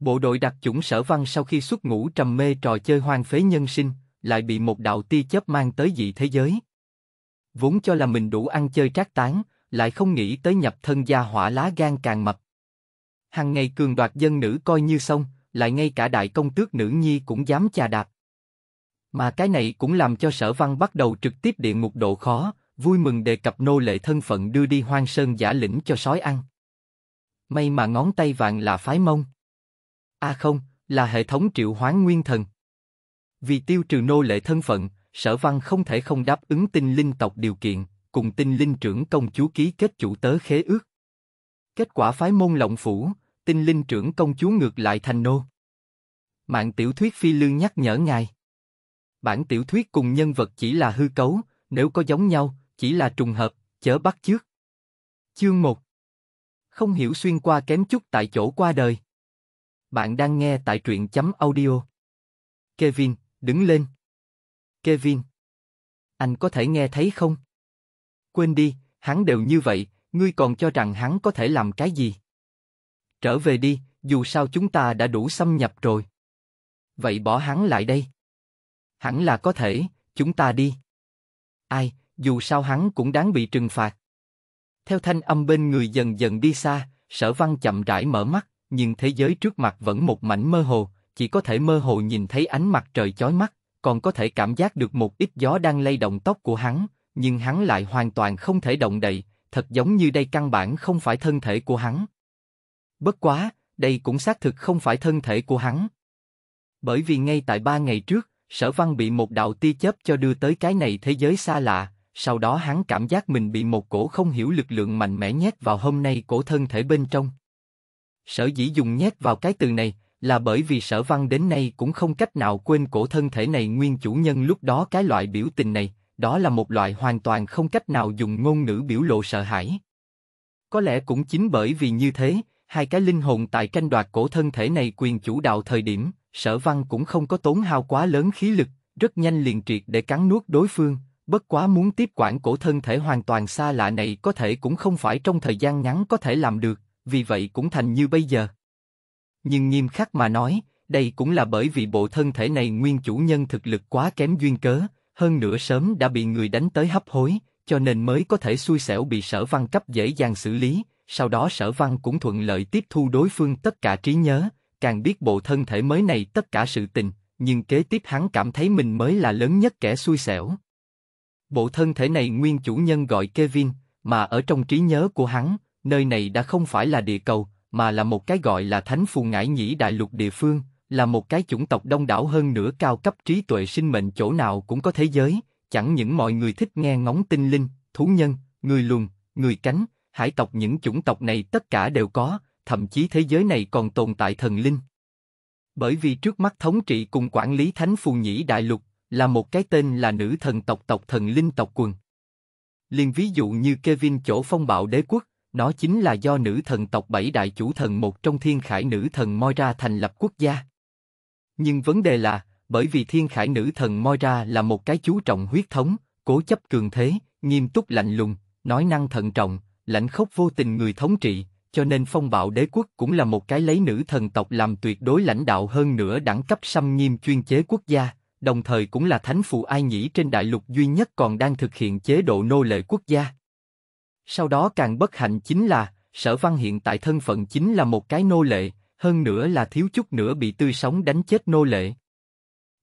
Bộ đội đặc chủng sở văn sau khi xuất ngũ trầm mê trò chơi hoang phế nhân sinh, lại bị một đạo ti chớp mang tới dị thế giới. Vốn cho là mình đủ ăn chơi trác tán, lại không nghĩ tới nhập thân gia hỏa lá gan càng mập. Hằng ngày cường đoạt dân nữ coi như xong, lại ngay cả đại công tước nữ nhi cũng dám chà đạp. Mà cái này cũng làm cho sở văn bắt đầu trực tiếp địa ngục độ khó, vui mừng đề cập nô lệ thân phận đưa đi hoang sơn giả lĩnh cho sói ăn. May mà ngón tay vàng là phái mông. À không, là hệ thống triệu hoán nguyên thần. Vì tiêu trừ nô lệ thân phận, sở văn không thể không đáp ứng tinh linh tộc điều kiện, cùng tinh linh trưởng công chúa ký kết chủ tớ khế ước. Kết quả phái môn lộng phủ, tinh linh trưởng công chúa ngược lại thành nô. Mạng tiểu thuyết phi lương nhắc nhở ngài. Bản tiểu thuyết cùng nhân vật chỉ là hư cấu, nếu có giống nhau, chỉ là trùng hợp, chớ bắt trước. Chương 1 Không hiểu xuyên qua kém chút tại chỗ qua đời. Bạn đang nghe tại truyện chấm audio. Kevin, đứng lên. Kevin. Anh có thể nghe thấy không? Quên đi, hắn đều như vậy, ngươi còn cho rằng hắn có thể làm cái gì? Trở về đi, dù sao chúng ta đã đủ xâm nhập rồi. Vậy bỏ hắn lại đây. Hẳn là có thể, chúng ta đi. Ai, dù sao hắn cũng đáng bị trừng phạt. Theo thanh âm bên người dần dần đi xa, sở văn chậm rãi mở mắt, nhưng thế giới trước mặt vẫn một mảnh mơ hồ, chỉ có thể mơ hồ nhìn thấy ánh mặt trời chói mắt, còn có thể cảm giác được một ít gió đang lay động tóc của hắn, nhưng hắn lại hoàn toàn không thể động đậy, thật giống như đây căn bản không phải thân thể của hắn. Bất quá, đây cũng xác thực không phải thân thể của hắn. Bởi vì ngay tại ba ngày trước, sở văn bị một đạo ti chớp cho đưa tới cái này thế giới xa lạ, sau đó hắn cảm giác mình bị một cổ không hiểu lực lượng mạnh mẽ nhét vào hôm nay cổ thân thể bên trong. Sở dĩ dùng nhét vào cái từ này là bởi vì sở văn đến nay cũng không cách nào quên cổ thân thể này nguyên chủ nhân lúc đó cái loại biểu tình này, đó là một loại hoàn toàn không cách nào dùng ngôn ngữ biểu lộ sợ hãi. Có lẽ cũng chính bởi vì như thế, hai cái linh hồn tại tranh đoạt cổ thân thể này quyền chủ đạo thời điểm, sở văn cũng không có tốn hao quá lớn khí lực, rất nhanh liền triệt để cắn nuốt đối phương, bất quá muốn tiếp quản cổ thân thể hoàn toàn xa lạ này có thể cũng không phải trong thời gian ngắn có thể làm được, vì vậy cũng thành như bây giờ. Nhưng nghiêm khắc mà nói, đây cũng là bởi vì bộ thân thể này nguyên chủ nhân thực lực quá kém duyên cớ, hơn nữa sớm đã bị người đánh tới hấp hối, cho nên mới có thể xui xẻo bị sở văn cấp dễ dàng xử lý, sau đó sở văn cũng thuận lợi tiếp thu đối phương tất cả trí nhớ, càng biết bộ thân thể mới này tất cả sự tình, nhưng kế tiếp hắn cảm thấy mình mới là lớn nhất kẻ xui xẻo. Bộ thân thể này nguyên chủ nhân gọi Kevin, mà ở trong trí nhớ của hắn, nơi này đã không phải là địa cầu, mà là một cái gọi là Thánh Phù Ngải Nhĩ Đại Lục địa phương, là một cái chủng tộc đông đảo hơn nữa cao cấp trí tuệ sinh mệnh chỗ nào cũng có thế giới, chẳng những mọi người thích nghe ngóng tinh linh, thú nhân, người lùn, người cánh, hải tộc những chủng tộc này tất cả đều có, thậm chí thế giới này còn tồn tại thần linh. Bởi vì trước mắt thống trị cùng quản lý Thánh Phù Nhĩ Đại Lục, là một cái tên là nữ thần tộc tộc thần linh tộc quần. liền ví dụ như Kevin chỗ phong bạo đế quốc, nó chính là do nữ thần tộc bảy đại chủ thần một trong thiên khải nữ thần Moira thành lập quốc gia. Nhưng vấn đề là, bởi vì thiên khải nữ thần Moira là một cái chú trọng huyết thống, cố chấp cường thế, nghiêm túc lạnh lùng, nói năng thận trọng, lãnh khốc vô tình người thống trị, cho nên phong bạo đế quốc cũng là một cái lấy nữ thần tộc làm tuyệt đối lãnh đạo hơn nữa đẳng cấp xâm nghiêm chuyên chế quốc gia, đồng thời cũng là thánh phụ ai nhĩ trên đại lục duy nhất còn đang thực hiện chế độ nô lệ quốc gia. Sau đó càng bất hạnh chính là, sở văn hiện tại thân phận chính là một cái nô lệ, hơn nữa là thiếu chút nữa bị tươi sống đánh chết nô lệ.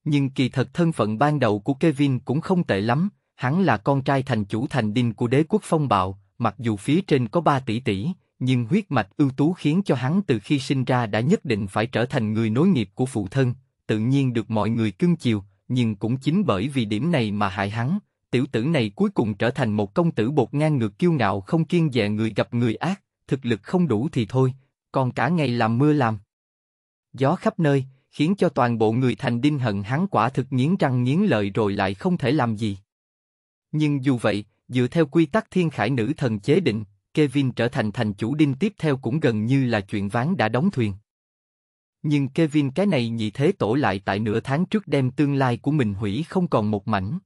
Nhưng kỳ thật thân phận ban đầu của Kevin cũng không tệ lắm, hắn là con trai thành chủ thành đinh của đế quốc phong bạo, mặc dù phía trên có ba tỷ tỷ, nhưng huyết mạch ưu tú khiến cho hắn từ khi sinh ra đã nhất định phải trở thành người nối nghiệp của phụ thân, tự nhiên được mọi người cưng chiều, nhưng cũng chính bởi vì điểm này mà hại hắn, tiểu tử này cuối cùng trở thành một công tử bột ngang ngược kiêu ngạo không kiên dè người gặp người ác, thực lực không đủ thì thôi, còn cả ngày làm mưa làm. Gió khắp nơi, khiến cho toàn bộ người thành đinh hận hắn quả thực nghiến răng nghiến lợi rồi lại không thể làm gì. Nhưng dù vậy, dựa theo quy tắc thiên khải nữ thần chế định, Kevin trở thành thành chủ đinh tiếp theo cũng gần như là chuyện ván đã đóng thuyền. Nhưng Kevin cái này nhị thế tổ lại tại nửa tháng trước đem tương lai của mình hủy không còn một mảnh.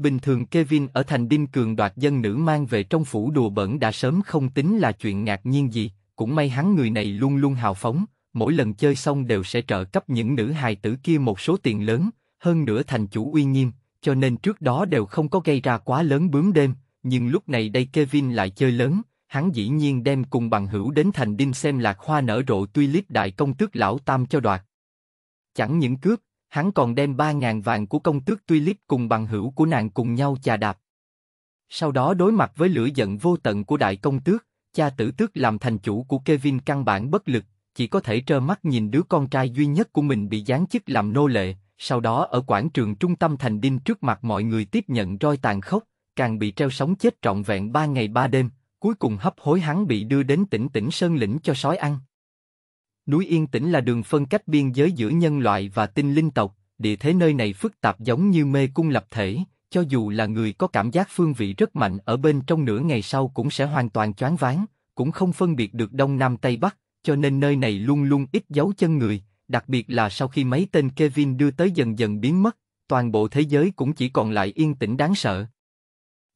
Bình thường Kevin ở thành đinh cường đoạt dân nữ mang về trong phủ đùa bẩn đã sớm không tính là chuyện ngạc nhiên gì, cũng may hắn người này luôn luôn hào phóng, mỗi lần chơi xong đều sẽ trợ cấp những nữ hài tử kia một số tiền lớn, hơn nữa thành chủ uy nghiêm, cho nên trước đó đều không có gây ra quá lớn bướm đêm, nhưng lúc này đây Kevin lại chơi lớn, hắn dĩ nhiên đem cùng bằng hữu đến thành đinh xem lạc hoa nở rộ tuy lít đại công tước lão tam cho đoạt. Chẳng những cướp, hắn còn đem ba ngàn vàng của công tước Tulip cùng bằng hữu của nàng cùng nhau chà đạp. Sau đó đối mặt với lửa giận vô tận của đại công tước, cha tử tước làm thành chủ của Kevin căn bản bất lực, chỉ có thể trơ mắt nhìn đứa con trai duy nhất của mình bị giáng chức làm nô lệ, sau đó ở quảng trường trung tâm thành đinh trước mặt mọi người tiếp nhận roi tàn khốc, càng bị treo sống chết trọn vẹn ba ngày ba đêm, cuối cùng hấp hối hắn bị đưa đến tỉnh tỉnh Sơn Lĩnh cho sói ăn. Núi Yên Tĩnh là đường phân cách biên giới giữa nhân loại và tinh linh tộc, địa thế nơi này phức tạp giống như mê cung lập thể, cho dù là người có cảm giác phương vị rất mạnh ở bên trong nửa ngày sau cũng sẽ hoàn toàn choáng váng, cũng không phân biệt được đông nam tây bắc, cho nên nơi này luôn luôn ít dấu chân người, đặc biệt là sau khi mấy tên Kevin đưa tới dần dần biến mất, toàn bộ thế giới cũng chỉ còn lại yên tĩnh đáng sợ.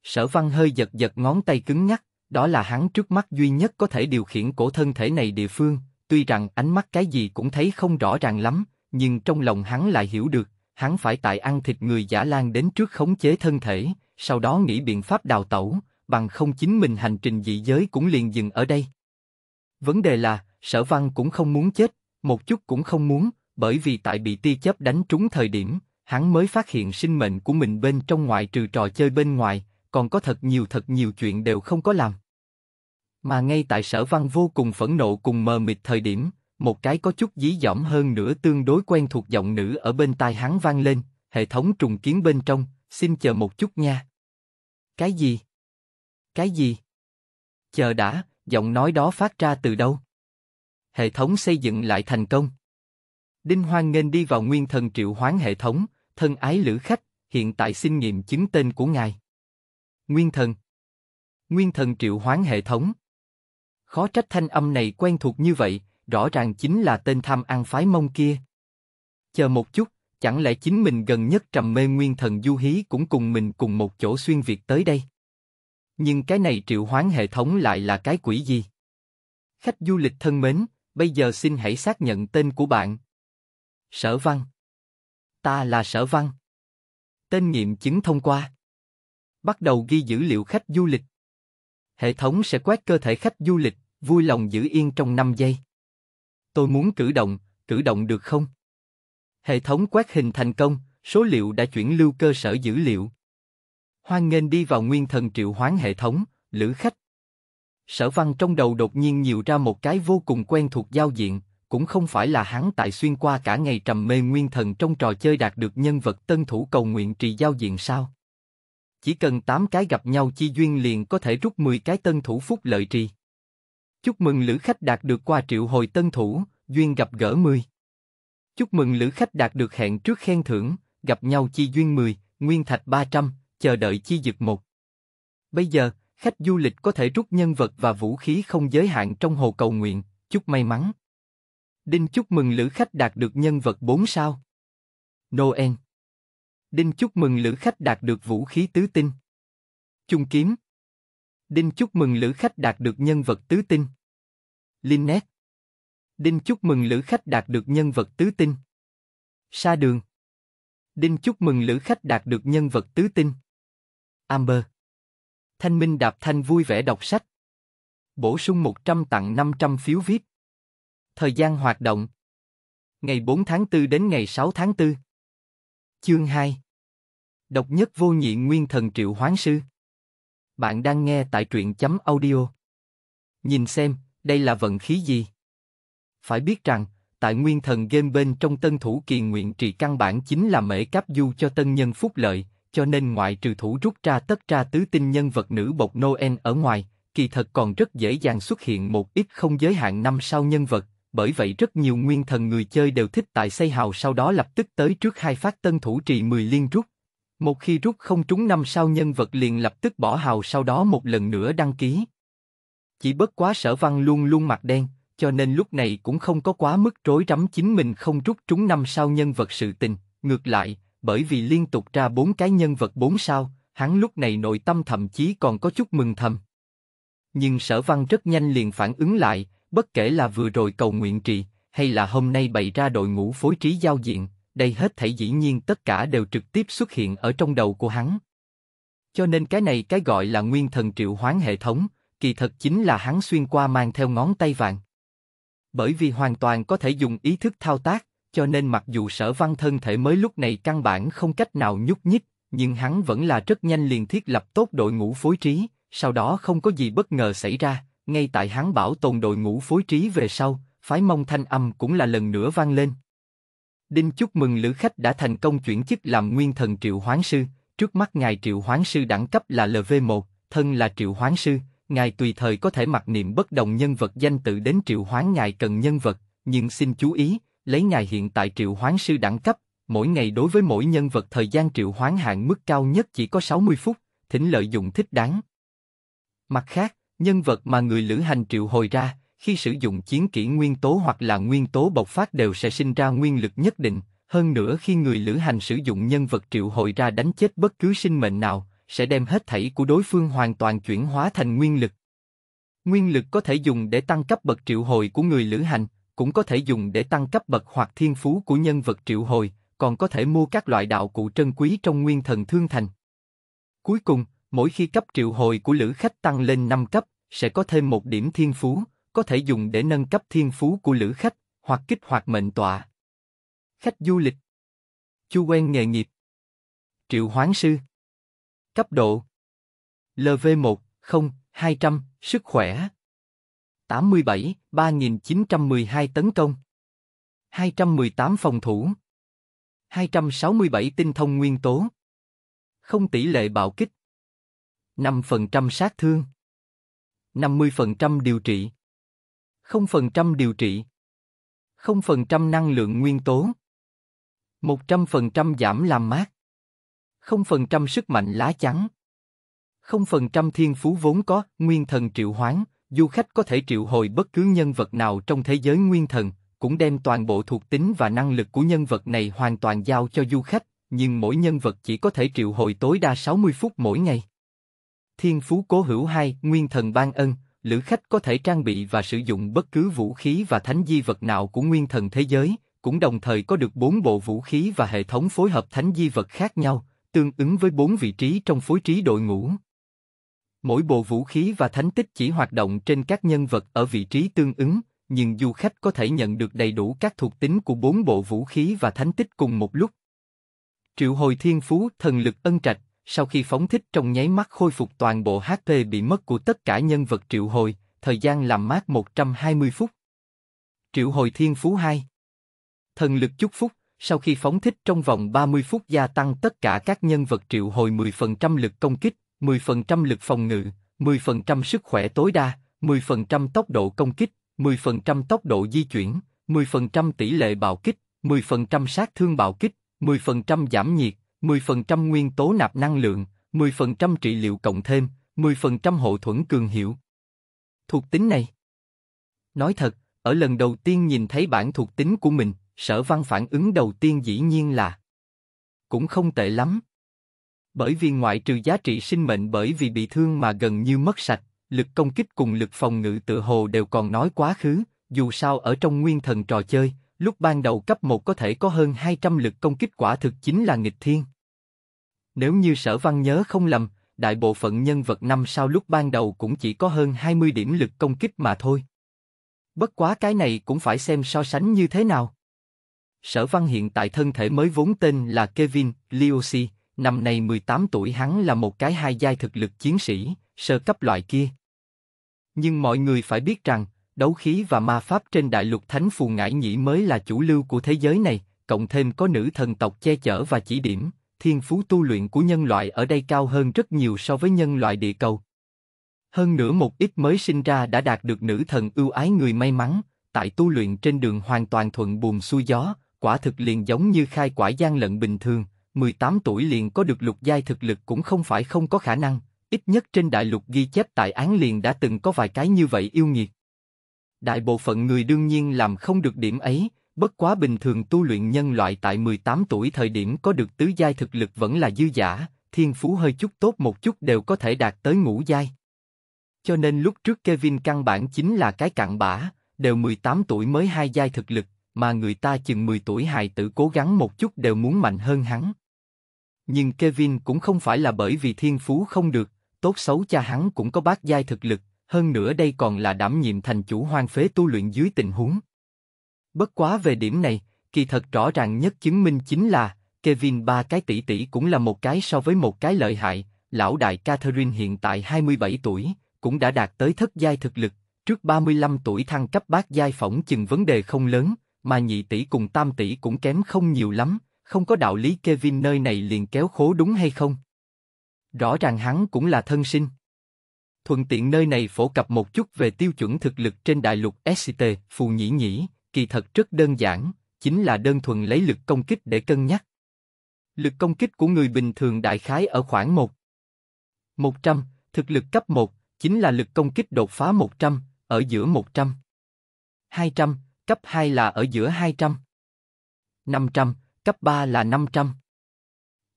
Sở Văn hơi giật giật ngón tay cứng ngắc, đó là hắn trước mắt duy nhất có thể điều khiển cổ thân thể này địa phương, tuy rằng ánh mắt cái gì cũng thấy không rõ ràng lắm, nhưng trong lòng hắn lại hiểu được, hắn phải tại ăn thịt người giả lang đến trước khống chế thân thể, sau đó nghĩ biện pháp đào tẩu, bằng không chính mình hành trình dị giới cũng liền dừng ở đây. Vấn đề là, sở văn cũng không muốn chết, một chút cũng không muốn, bởi vì tại bị ti chấp đánh trúng thời điểm, hắn mới phát hiện sinh mệnh của mình bên trong ngoại trừ trò chơi bên ngoài, còn có thật nhiều thật nhiều chuyện đều không có làm. Mà ngay tại sở văn vô cùng phẫn nộ cùng mờ mịt thời điểm, một cái có chút dí dỏm hơn nữa tương đối quen thuộc giọng nữ ở bên tai hắn vang lên, hệ thống trùng kiến bên trong, xin chờ một chút nha. Cái gì? Cái gì? Chờ đã, giọng nói đó phát ra từ đâu? Hệ thống xây dựng lại thành công. Đinh hoan nghênh đi vào nguyên thần triệu hoán hệ thống, thân ái lữ khách, hiện tại xin nghiệm chứng tên của ngài. Nguyên thần Nguyên thần triệu hoán hệ thống Khó trách thanh âm này quen thuộc như vậy, rõ ràng chính là tên tham ăn phái mông kia. Chờ một chút, chẳng lẽ chính mình gần nhất trầm mê nguyên thần du hí cũng cùng mình cùng một chỗ xuyên việt tới đây? Nhưng cái này triệu hoán hệ thống lại là cái quỷ gì? Khách du lịch thân mến, bây giờ xin hãy xác nhận tên của bạn. Sở Văn Ta là Sở Văn. Tên nghiệm chứng thông qua. Bắt đầu ghi dữ liệu khách du lịch. Hệ thống sẽ quét cơ thể khách du lịch, vui lòng giữ yên trong 5 giây. Tôi muốn cử động, cử động được không? Hệ thống quét hình thành công, số liệu đã chuyển lưu cơ sở dữ liệu. Hoan nghênh đi vào nguyên thần triệu hoán hệ thống, lữ khách. Sở văn trong đầu đột nhiên nhiều ra một cái vô cùng quen thuộc giao diện, cũng không phải là hắn tại xuyên qua cả ngày trầm mê nguyên thần trong trò chơi đạt được nhân vật tân thủ cầu nguyện trì giao diện sao. Chỉ cần 8 cái gặp nhau chi duyên liền có thể rút 10 cái tân thủ phúc lợi trì. Chúc mừng lữ khách đạt được qua triệu hồi tân thủ, duyên gặp gỡ 10. Chúc mừng lữ khách đạt được hẹn trước khen thưởng, gặp nhau chi duyên 10, nguyên thạch 300, chờ đợi chi dược 1. Bây giờ, khách du lịch có thể rút nhân vật và vũ khí không giới hạn trong hồ cầu nguyện, chúc may mắn. Đinh chúc mừng lữ khách đạt được nhân vật 4 sao. Noel. Đinh chúc mừng lữ khách đạt được vũ khí tứ tinh. Chung kiếm, Đinh chúc mừng lữ khách đạt được nhân vật tứ tinh. Linnet. Đinh chúc mừng lữ khách đạt được nhân vật tứ tinh. Sa đường. Đinh chúc mừng lữ khách đạt được nhân vật tứ tinh. Amber. Thanh Minh Đạp Thanh vui vẻ đọc sách. Bổ sung 100 tặng 500 phiếu viết. Thời gian hoạt động. Ngày 4 tháng 4 đến ngày 6 tháng 4. Chương 2. Độc nhất vô nhị nguyên thần triệu hoán sư. Bạn đang nghe tại truyện chấm audio. Nhìn xem, đây là vận khí gì? Phải biết rằng, tại nguyên thần game bên trong tân thủ kỳ nguyện trị căn bản chính là mễ cáp du cho tân nhân phúc lợi, cho nên ngoại trừ thủ rút ra tất ra tứ tinh nhân vật nữ bộc Noel ở ngoài, kỳ thật còn rất dễ dàng xuất hiện một ít không giới hạn năm sau nhân vật, bởi vậy rất nhiều nguyên thần người chơi đều thích tại xây hào sau đó lập tức tới trước hai phát tân thủ trì 10 liên rút, một khi rút không trúng năm sao nhân vật liền lập tức bỏ hào sau đó một lần nữa đăng ký. Chỉ bất quá sở văn luôn luôn mặt đen, cho nên lúc này cũng không có quá mức rối rắm chính mình không rút trúng năm sao nhân vật sự tình, ngược lại, bởi vì liên tục ra bốn cái nhân vật bốn sao, hắn lúc này nội tâm thậm chí còn có chút mừng thầm. Nhưng sở văn rất nhanh liền phản ứng lại, bất kể là vừa rồi cầu nguyện trì, hay là hôm nay bày ra đội ngũ phối trí giao diện, đây hết thảy dĩ nhiên tất cả đều trực tiếp xuất hiện ở trong đầu của hắn. Cho nên cái này cái gọi là nguyên thần triệu hoán hệ thống, kỳ thật chính là hắn xuyên qua mang theo ngón tay vàng. Bởi vì hoàn toàn có thể dùng ý thức thao tác, cho nên mặc dù sở văn thân thể mới lúc này căn bản không cách nào nhúc nhích, nhưng hắn vẫn là rất nhanh liền thiết lập tốt đội ngũ phối trí, sau đó không có gì bất ngờ xảy ra, ngay tại hắn bảo tồn đội ngũ phối trí về sau, phái mông thanh âm cũng là lần nữa vang lên. Đinh chúc mừng lữ khách đã thành công chuyển chức làm nguyên thần triệu hoán sư, trước mắt ngài triệu hoán sư đẳng cấp là LV1, thân là triệu hoán sư, ngài tùy thời có thể mặc niệm bất đồng nhân vật danh tự đến triệu hoán ngài cần nhân vật, nhưng xin chú ý, lấy ngài hiện tại triệu hoán sư đẳng cấp, mỗi ngày đối với mỗi nhân vật thời gian triệu hoán hạn mức cao nhất chỉ có 60 phút, thỉnh lợi dụng thích đáng. Mặt khác, nhân vật mà người lữ hành triệu hồi ra, khi sử dụng chiến kỹ nguyên tố hoặc là nguyên tố bộc phát đều sẽ sinh ra nguyên lực nhất định, hơn nữa khi người lữ hành sử dụng nhân vật triệu hồi ra đánh chết bất cứ sinh mệnh nào, sẽ đem hết thảy của đối phương hoàn toàn chuyển hóa thành nguyên lực. Nguyên lực có thể dùng để tăng cấp bậc triệu hồi của người lữ hành, cũng có thể dùng để tăng cấp bậc hoặc thiên phú của nhân vật triệu hồi, còn có thể mua các loại đạo cụ trân quý trong nguyên thần thương thành. Cuối cùng, mỗi khi cấp triệu hồi của lữ khách tăng lên 5 cấp, sẽ có thêm một điểm thiên phú, có thể dùng để nâng cấp thiên phú của lữ khách hoặc kích hoạt mệnh tọa. Khách du lịch Chu quen nghề nghiệp Triệu Hoán Sư Cấp độ LV1, 0, 200, sức khỏe 87, 3912 tấn công 218 phòng thủ 267 tinh thông nguyên tố Không tỷ lệ bạo kích 5% sát thương 50% điều trị 0% điều trị, 0% năng lượng nguyên tố, 100% giảm làm mát, 0% sức mạnh lá chắn, 0% thiên phú vốn có, nguyên thần triệu hoán, du khách có thể triệu hồi bất cứ nhân vật nào trong thế giới nguyên thần, cũng đem toàn bộ thuộc tính và năng lực của nhân vật này hoàn toàn giao cho du khách, nhưng mỗi nhân vật chỉ có thể triệu hồi tối đa 60 phút mỗi ngày. Thiên phú cố hữu 2, Nguyên thần ban ân, lữ khách có thể trang bị và sử dụng bất cứ vũ khí và thánh di vật nào của nguyên thần thế giới, cũng đồng thời có được bốn bộ vũ khí và hệ thống phối hợp thánh di vật khác nhau, tương ứng với bốn vị trí trong phối trí đội ngũ. Mỗi bộ vũ khí và thánh tích chỉ hoạt động trên các nhân vật ở vị trí tương ứng, nhưng du khách có thể nhận được đầy đủ các thuộc tính của bốn bộ vũ khí và thánh tích cùng một lúc. Triệu hồi thiên phú thần lực ân trạch, sau khi phóng thích trong nháy mắt khôi phục toàn bộ HP bị mất của tất cả nhân vật triệu hồi, thời gian làm mát 120 phút. Triệu hồi thiên phú 2 Thần lực chúc phúc, sau khi phóng thích trong vòng 30 phút gia tăng tất cả các nhân vật triệu hồi 10% lực công kích, 10% lực phòng ngự, 10% sức khỏe tối đa, 10% tốc độ công kích, 10% tốc độ di chuyển, 10% tỷ lệ bạo kích, 10% sát thương bạo kích, 10% giảm nhiệt, 10% nguyên tố nạp năng lượng, 10% trị liệu cộng thêm, 10% hộ thuẫn cường hiệu. Thuộc tính này. Nói thật, ở lần đầu tiên nhìn thấy bản thuộc tính của mình, sở văn phản ứng đầu tiên dĩ nhiên là cũng không tệ lắm. Bởi vì ngoại trừ giá trị sinh mệnh bởi vì bị thương mà gần như mất sạch, lực công kích cùng lực phòng ngự tự hồ đều còn nói quá khứ, dù sao ở trong nguyên thần trò chơi, lúc ban đầu cấp 1 có thể có hơn 200 lực công kích quả thực chính là nghịch thiên. Nếu như sở văn nhớ không lầm, đại bộ phận nhân vật năm sau lúc ban đầu cũng chỉ có hơn 20 điểm lực công kích mà thôi. Bất quá cái này cũng phải xem so sánh như thế nào. Sở văn hiện tại thân thể mới vốn tên là Kevin Liosi, năm nay 18 tuổi hắn là một cái hai giai thực lực chiến sĩ, sơ cấp loại kia. Nhưng mọi người phải biết rằng, đấu khí và ma pháp trên đại lục thánh phù ngải nhĩ mới là chủ lưu của thế giới này, cộng thêm có nữ thần tộc che chở và chỉ điểm, thiên phú tu luyện của nhân loại ở đây cao hơn rất nhiều so với nhân loại địa cầu. Hơn nữa một ít mới sinh ra đã đạt được nữ thần ưu ái người may mắn, tại tu luyện trên đường hoàn toàn thuận buồm xuôi gió, quả thực liền giống như khai quả gian lận bình thường, 18 tuổi liền có được lục giai thực lực cũng không phải không có khả năng, ít nhất trên đại lục ghi chép tại án liền đã từng có vài cái như vậy yêu nghiệt. Đại bộ phận người đương nhiên làm không được điểm ấy, bất quá bình thường tu luyện nhân loại tại 18 tuổi thời điểm có được tứ giai thực lực vẫn là dư giả, thiên phú hơi chút tốt một chút đều có thể đạt tới ngũ giai. Cho nên lúc trước Kevin căn bản chính là cái cặn bã, đều 18 tuổi mới hai giai thực lực, mà người ta chừng 10 tuổi hài tử cố gắng một chút đều muốn mạnh hơn hắn. Nhưng Kevin cũng không phải là bởi vì thiên phú không được, tốt xấu cha hắn cũng có bát giai thực lực, hơn nữa đây còn là đảm nhiệm thành chủ hoang phế tu luyện dưới tình huống. Bất quá về điểm này, kỳ thật rõ ràng nhất chứng minh chính là, Kevin ba cái tỷ tỷ cũng là một cái so với một cái lợi hại, lão đại Catherine hiện tại 27 tuổi, cũng đã đạt tới thất giai thực lực, trước 35 tuổi thăng cấp bát giai phỏng chừng vấn đề không lớn, mà nhị tỷ cùng tam tỷ cũng kém không nhiều lắm, không có đạo lý Kevin nơi này liền kéo khố đúng hay không? Rõ ràng hắn cũng là thân sinh thuận tiện nơi này phổ cập một chút về tiêu chuẩn thực lực trên đại lục SCT, phù nhĩ nhĩ, kỳ thật rất đơn giản, chính là đơn thuần lấy lực công kích để cân nhắc. Lực công kích của người bình thường đại khái ở khoảng 1. 100, thực lực cấp 1, chính là lực công kích đột phá 100, ở giữa 100. 200, cấp 2 là ở giữa 200. 500, cấp 3 là 500.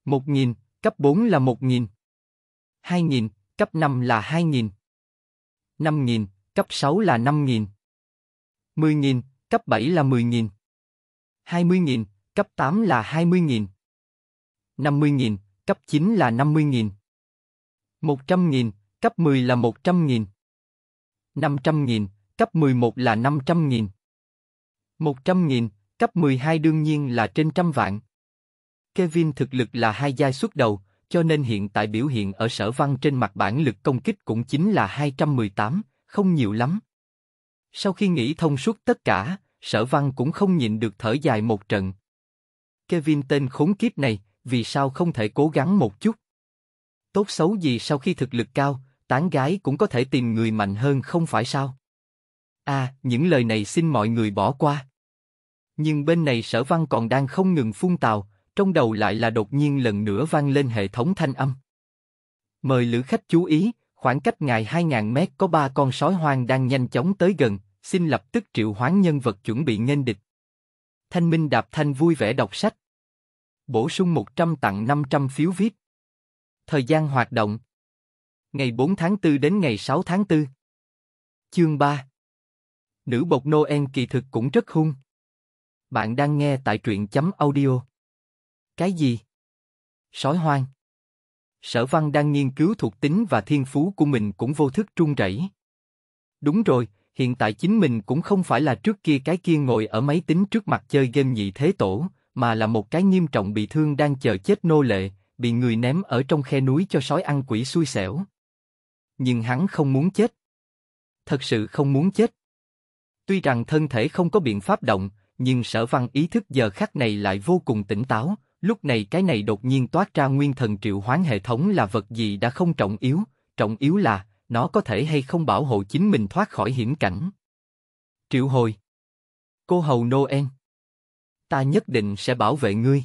1000, cấp 4 là 1000. 2000, cấp 5 là 2.000, 5.000, cấp 6 là 5.000, 10.000, cấp 7 là 10.000, 20.000, cấp 8 là 20.000, 50.000, cấp 9 là 50.000, 100.000, cấp 10 là 100.000, 500.000, cấp 11 là 500.000, 100.000, cấp 12 đương nhiên là trên trăm vạn. Kevin thực lực là hai giai xuất đầu, cho nên hiện tại biểu hiện ở sở văn trên mặt bản lực công kích cũng chính là 218, không nhiều lắm. Sau khi nghĩ thông suốt tất cả, sở văn cũng không nhịn được thở dài một trận. Kevin tên khốn kiếp này, vì sao không thể cố gắng một chút? Tốt xấu gì sau khi thực lực cao, tán gái cũng có thể tìm người mạnh hơn không phải sao? À, những lời này xin mọi người bỏ qua. Nhưng bên này sở văn còn đang không ngừng phun tào, trong đầu lại là đột nhiên lần nữa vang lên hệ thống thanh âm. Mời lữ khách chú ý, khoảng cách ngài 2.000 mét có ba con sói hoang đang nhanh chóng tới gần, xin lập tức triệu hoán nhân vật chuẩn bị nghênh địch. Thanh Minh Đạp Thanh vui vẻ đọc sách. Bổ sung 100 tặng 500 phiếu viết. Thời gian hoạt động Ngày 4 tháng 4 đến ngày 6 tháng 4 Chương 3 Nữ bột Noel kỳ thực cũng rất hung. Bạn đang nghe tại truyện chấm audio. Cái gì? Sói hoang. Sở Văn đang nghiên cứu thuộc tính và thiên phú của mình cũng vô thức trung rẩy. Đúng rồi, hiện tại chính mình cũng không phải là trước kia cái kia ngồi ở máy tính trước mặt chơi game nhị thế tổ, mà là một cái nghiêm trọng bị thương đang chờ chết nô lệ, bị người ném ở trong khe núi cho sói ăn quỷ xui xẻo. Nhưng hắn không muốn chết. Thật sự không muốn chết. Tuy rằng thân thể không có biện pháp động, nhưng sở văn ý thức giờ khắc này lại vô cùng tỉnh táo, Lúc này cái này đột nhiên toát ra nguyên thần triệu hoán hệ thống là vật gì đã không trọng yếu, trọng yếu là nó có thể hay không bảo hộ chính mình thoát khỏi hiểm cảnh. Triệu hồi Cô hầu Noel Ta nhất định sẽ bảo vệ ngươi.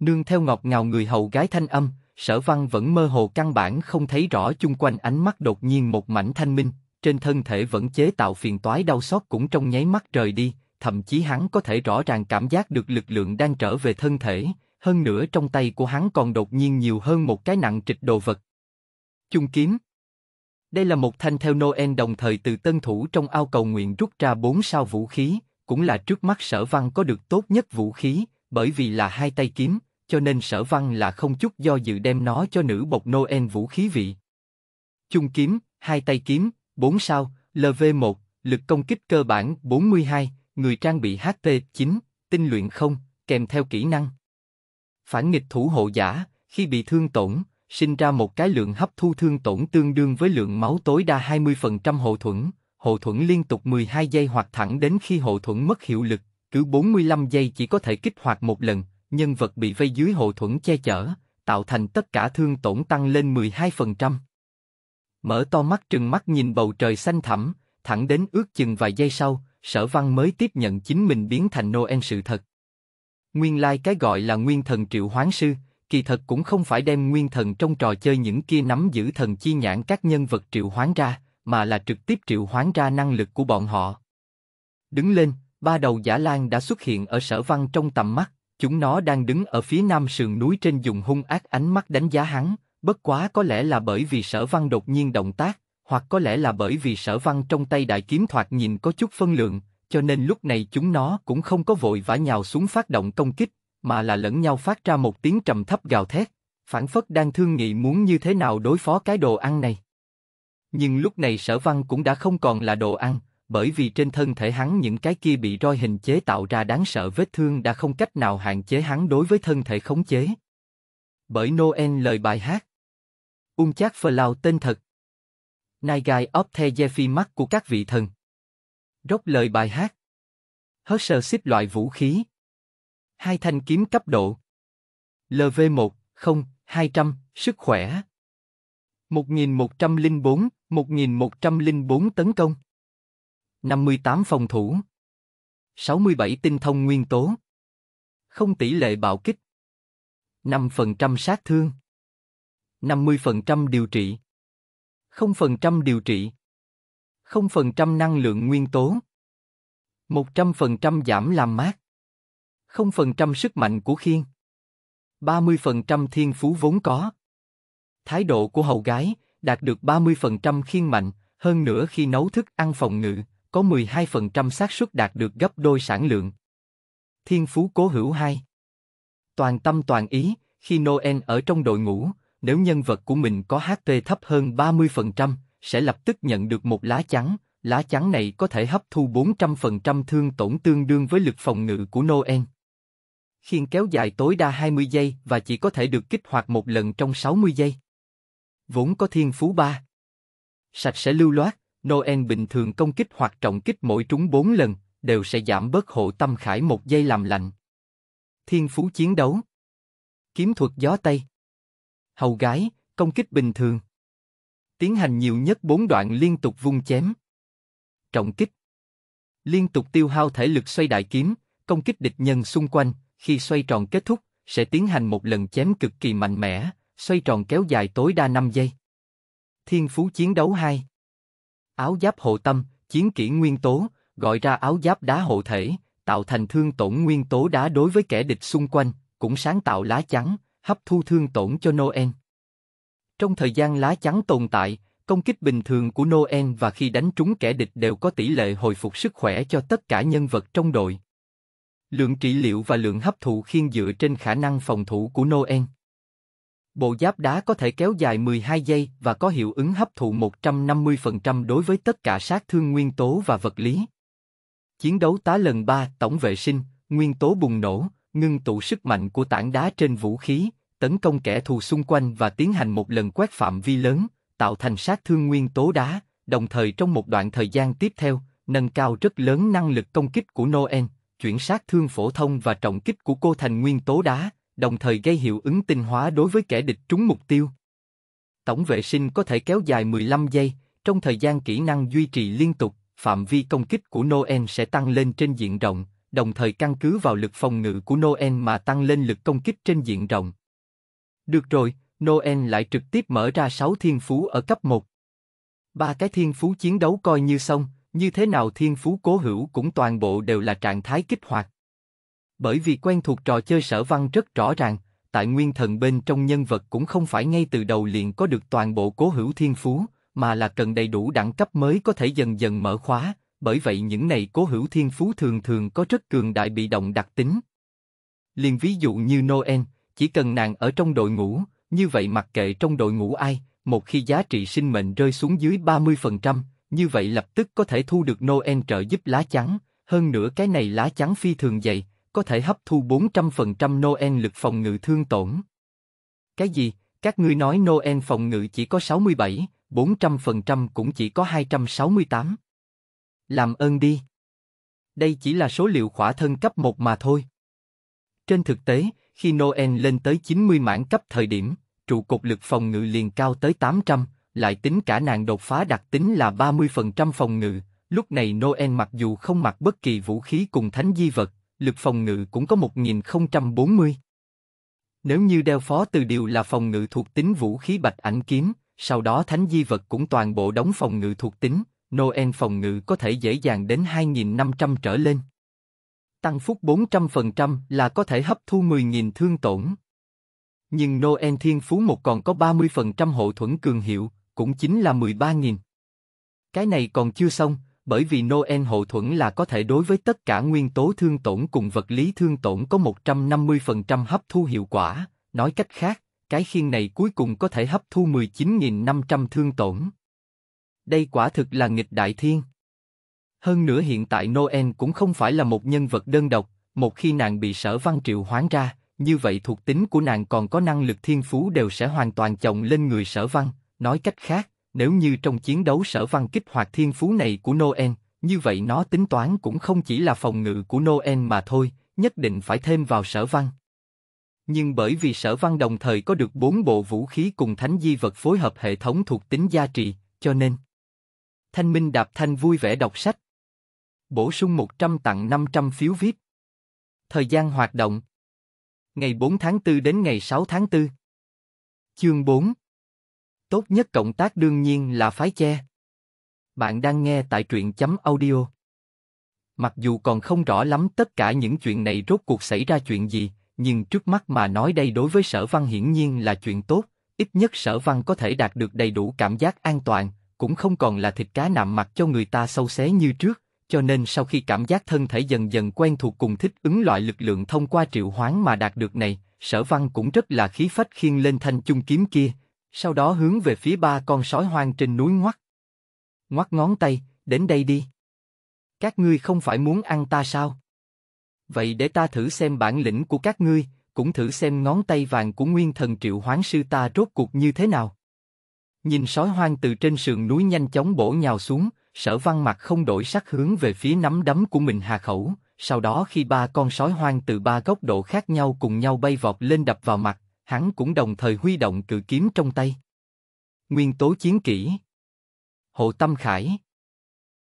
Nương theo ngọt ngào người hầu gái thanh âm, sở văn vẫn mơ hồ căn bản không thấy rõ chung quanh ánh mắt đột nhiên một mảnh thanh minh, trên thân thể vẫn chế tạo phiền toái đau xót cũng trong nháy mắt rời đi, thậm chí hắn có thể rõ ràng cảm giác được lực lượng đang trở về thân thể, hơn nữa trong tay của hắn còn đột nhiên nhiều hơn một cái nặng trịch đồ vật. Chung kiếm Đây là một thanh theo Noel đồng thời từ tân thủ trong ao cầu nguyện rút ra bốn sao vũ khí, cũng là trước mắt sở văn có được tốt nhất vũ khí, bởi vì là hai tay kiếm, cho nên sở văn là không chút do dự đem nó cho nữ bộc Noel vũ khí vị. Chung kiếm, hai tay kiếm, bốn sao, LV1, lực công kích cơ bản 42, người trang bị HP9, tinh luyện không, kèm theo kỹ năng. Phản nghịch thủ hộ giả, khi bị thương tổn, sinh ra một cái lượng hấp thu thương tổn tương đương với lượng máu tối đa 20% hộ thuẫn, hộ thuẫn liên tục 12 giây hoặc thẳng đến khi hộ thuẫn mất hiệu lực, cứ 45 giây chỉ có thể kích hoạt một lần, nhân vật bị vây dưới hộ thuẫn che chở, tạo thành tất cả thương tổn tăng lên 12%. Mở to mắt trừng mắt nhìn bầu trời xanh thẳm, thẳng đến ước chừng vài giây sau, sở văn mới tiếp nhận chính mình biến thành Noel sự thật. Nguyên lai like cái gọi là nguyên thần triệu hoán sư, kỳ thật cũng không phải đem nguyên thần trong trò chơi những kia nắm giữ thần chi nhãn các nhân vật triệu hoán ra, mà là trực tiếp triệu hoán ra năng lực của bọn họ. Đứng lên, ba đầu giả lan đã xuất hiện ở sở văn trong tầm mắt, chúng nó đang đứng ở phía nam sườn núi trên dùng hung ác ánh mắt đánh giá hắn, bất quá có lẽ là bởi vì sở văn đột nhiên động tác, hoặc có lẽ là bởi vì sở văn trong tay đại kiếm thoạt nhìn có chút phân lượng, cho nên lúc này chúng nó cũng không có vội vã nhào xuống phát động công kích, mà là lẫn nhau phát ra một tiếng trầm thấp gào thét, phản phất đang thương nghị muốn như thế nào đối phó cái đồ ăn này. Nhưng lúc này sở văn cũng đã không còn là đồ ăn, bởi vì trên thân thể hắn những cái kia bị roi hình chế tạo ra đáng sợ vết thương đã không cách nào hạn chế hắn đối với thân thể khống chế. Bởi Noel lời bài hát. Ung chát phờ lao tên thật, Naigai of the Jeffy mắt của các vị thần. Rốc lời bài hát. Hớt sờ xếp loại vũ khí. Hai thanh kiếm cấp độ. LV1, 0, 200, sức khỏe. 1104, 1104 tấn công. 58 phòng thủ. 67 tinh thông nguyên tố. Không tỷ lệ bạo kích. 5% sát thương. 50% điều trị. 0% điều trị, 0% năng lượng nguyên tố, 100% giảm làm mát, 0% sức mạnh của khiên, 30% thiên phú vốn có. Thái độ của hầu gái đạt được 30% khiên mạnh, hơn nữa khi nấu thức ăn phòng ngự, có 12% xác suất đạt được gấp đôi sản lượng. Thiên phú cố hữu 2 Toàn tâm toàn ý, khi Noel ở trong đội ngũ, nếu nhân vật của mình có HP thấp hơn 30%, sẽ lập tức nhận được một lá chắn, lá chắn này có thể hấp thu 400% thương tổn tương đương với lực phòng ngự của Noel. Khiên kéo dài tối đa 20 giây và chỉ có thể được kích hoạt một lần trong 60 giây. Vốn có thiên phú 3. Sạch sẽ lưu loát, Noel bình thường công kích hoặc trọng kích mỗi trúng 4 lần, đều sẽ giảm bớt hộ tâm khải một giây làm lạnh. Thiên phú chiến đấu Kiếm thuật gió Tây hầu gái, công kích bình thường. Tiến hành nhiều nhất bốn đoạn liên tục vung chém. Trọng kích. Liên tục tiêu hao thể lực xoay đại kiếm, công kích địch nhân xung quanh, khi xoay tròn kết thúc, sẽ tiến hành một lần chém cực kỳ mạnh mẽ, xoay tròn kéo dài tối đa 5 giây. Thiên phú chiến đấu 2 Áo giáp hộ tâm, chiến kỹ nguyên tố, gọi ra áo giáp đá hộ thể, tạo thành thương tổn nguyên tố đá đối với kẻ địch xung quanh, cũng sáng tạo lá chắn, hấp thu thương tổn cho Noel. Trong thời gian lá chắn tồn tại, công kích bình thường của Noel và khi đánh trúng kẻ địch đều có tỷ lệ hồi phục sức khỏe cho tất cả nhân vật trong đội. Lượng trị liệu và lượng hấp thụ khiên dựa trên khả năng phòng thủ của Noel. Bộ giáp đá có thể kéo dài 12 giây và có hiệu ứng hấp thụ 150% đối với tất cả sát thương nguyên tố và vật lý. Chiến đấu tá lần 3 tổng vệ sinh, nguyên tố bùng nổ, ngưng tụ sức mạnh của tảng đá trên vũ khí, tấn công kẻ thù xung quanh và tiến hành một lần quét phạm vi lớn, tạo thành sát thương nguyên tố đá, đồng thời trong một đoạn thời gian tiếp theo, nâng cao rất lớn năng lực công kích của Noel, chuyển sát thương phổ thông và trọng kích của cô thành nguyên tố đá, đồng thời gây hiệu ứng tinh hóa đối với kẻ địch trúng mục tiêu. Tổng vệ sinh có thể kéo dài 15 giây, trong thời gian kỹ năng duy trì liên tục, phạm vi công kích của Noel sẽ tăng lên trên diện rộng, đồng thời căn cứ vào lực phòng ngự của Noel mà tăng lên lực công kích trên diện rộng. Được rồi, Noel lại trực tiếp mở ra 6 thiên phú ở cấp 1. Ba cái thiên phú chiến đấu coi như xong, như thế nào thiên phú cố hữu cũng toàn bộ đều là trạng thái kích hoạt. Bởi vì quen thuộc trò chơi sở văn rất rõ ràng, tại nguyên thần bên trong nhân vật cũng không phải ngay từ đầu liền có được toàn bộ cố hữu thiên phú, mà là cần đầy đủ đẳng cấp mới có thể dần dần mở khóa, bởi vậy những này cố hữu thiên phú thường thường có rất cường đại bị động đặc tính. Liền ví dụ như Noel, chỉ cần nàng ở trong đội ngũ, như vậy mặc kệ trong đội ngũ ai, một khi giá trị sinh mệnh rơi xuống dưới 30%, như vậy lập tức có thể thu được Noel trợ giúp lá chắn, hơn nữa cái này lá chắn phi thường dày, có thể hấp thu 400% Noel lực phòng ngự thương tổn. Cái gì? Các ngươi nói Noel phòng ngự chỉ có 67, 400% cũng chỉ có 268. Làm ơn đi. Đây chỉ là số liệu khỏa thân cấp 1 mà thôi. Trên thực tế, khi Noel lên tới 90 mãn cấp thời điểm, trụ cột lực phòng ngự liền cao tới 800, lại tính cả nàng đột phá đặc tính là 30% phòng ngự, lúc này Noel mặc dù không mặc bất kỳ vũ khí cùng thánh di vật, lực phòng ngự cũng có 1040. Nếu như đeo phó từ điều là phòng ngự thuộc tính vũ khí bạch ảnh kiếm, sau đó thánh di vật cũng toàn bộ đóng phòng ngự thuộc tính, Noel phòng ngự có thể dễ dàng đến 2.500 trở lên tăng phúc 400% là có thể hấp thu 10.000 thương tổn. Nhưng Noel Thiên Phú một còn có 30% hộ thuẫn cường hiệu, cũng chính là 13.000. Cái này còn chưa xong, bởi vì Noel hộ thuẫn là có thể đối với tất cả nguyên tố thương tổn cùng vật lý thương tổn có 150% hấp thu hiệu quả, nói cách khác, cái khiên này cuối cùng có thể hấp thu 19.500 thương tổn. Đây quả thực là nghịch đại thiên. Hơn nữa hiện tại Noel cũng không phải là một nhân vật đơn độc, một khi nàng bị sở văn triệu hoán ra, như vậy thuộc tính của nàng còn có năng lực thiên phú đều sẽ hoàn toàn chồng lên người sở văn. Nói cách khác, nếu như trong chiến đấu sở văn kích hoạt thiên phú này của Noel, như vậy nó tính toán cũng không chỉ là phòng ngự của Noel mà thôi, nhất định phải thêm vào sở văn. Nhưng bởi vì sở văn đồng thời có được bốn bộ vũ khí cùng thánh di vật phối hợp hệ thống thuộc tính gia trị, cho nên Thanh Minh đạp thanh vui vẻ đọc sách, Bổ sung 100 tặng 500 phiếu VIP. Thời gian hoạt động Ngày 4 tháng 4 đến ngày 6 tháng 4 Chương 4 Tốt nhất cộng tác đương nhiên là phái che. Bạn đang nghe tại truyện chấm audio. Mặc dù còn không rõ lắm tất cả những chuyện này rốt cuộc xảy ra chuyện gì, nhưng trước mắt mà nói đây đối với sở văn hiển nhiên là chuyện tốt, ít nhất sở văn có thể đạt được đầy đủ cảm giác an toàn, cũng không còn là thịt cá nạm mặt cho người ta sâu xé như trước, cho nên sau khi cảm giác thân thể dần dần quen thuộc cùng thích ứng loại lực lượng thông qua triệu hoán mà đạt được này, sở văn cũng rất là khí phách khiên lên thanh chung kiếm kia, sau đó hướng về phía ba con sói hoang trên núi ngoắt. Ngoắt ngón tay, đến đây đi. Các ngươi không phải muốn ăn ta sao? Vậy để ta thử xem bản lĩnh của các ngươi, cũng thử xem ngón tay vàng của nguyên thần triệu hoán sư ta rốt cuộc như thế nào. Nhìn sói hoang từ trên sườn núi nhanh chóng bổ nhào xuống, Sở Văn mặt không đổi sắc hướng về phía nắm đấm của mình hà khẩu, sau đó khi ba con sói hoang từ ba góc độ khác nhau cùng nhau bay vọt lên đập vào mặt, hắn cũng đồng thời huy động cự kiếm trong tay. Nguyên tố chiến kỹ Hộ Tâm Khải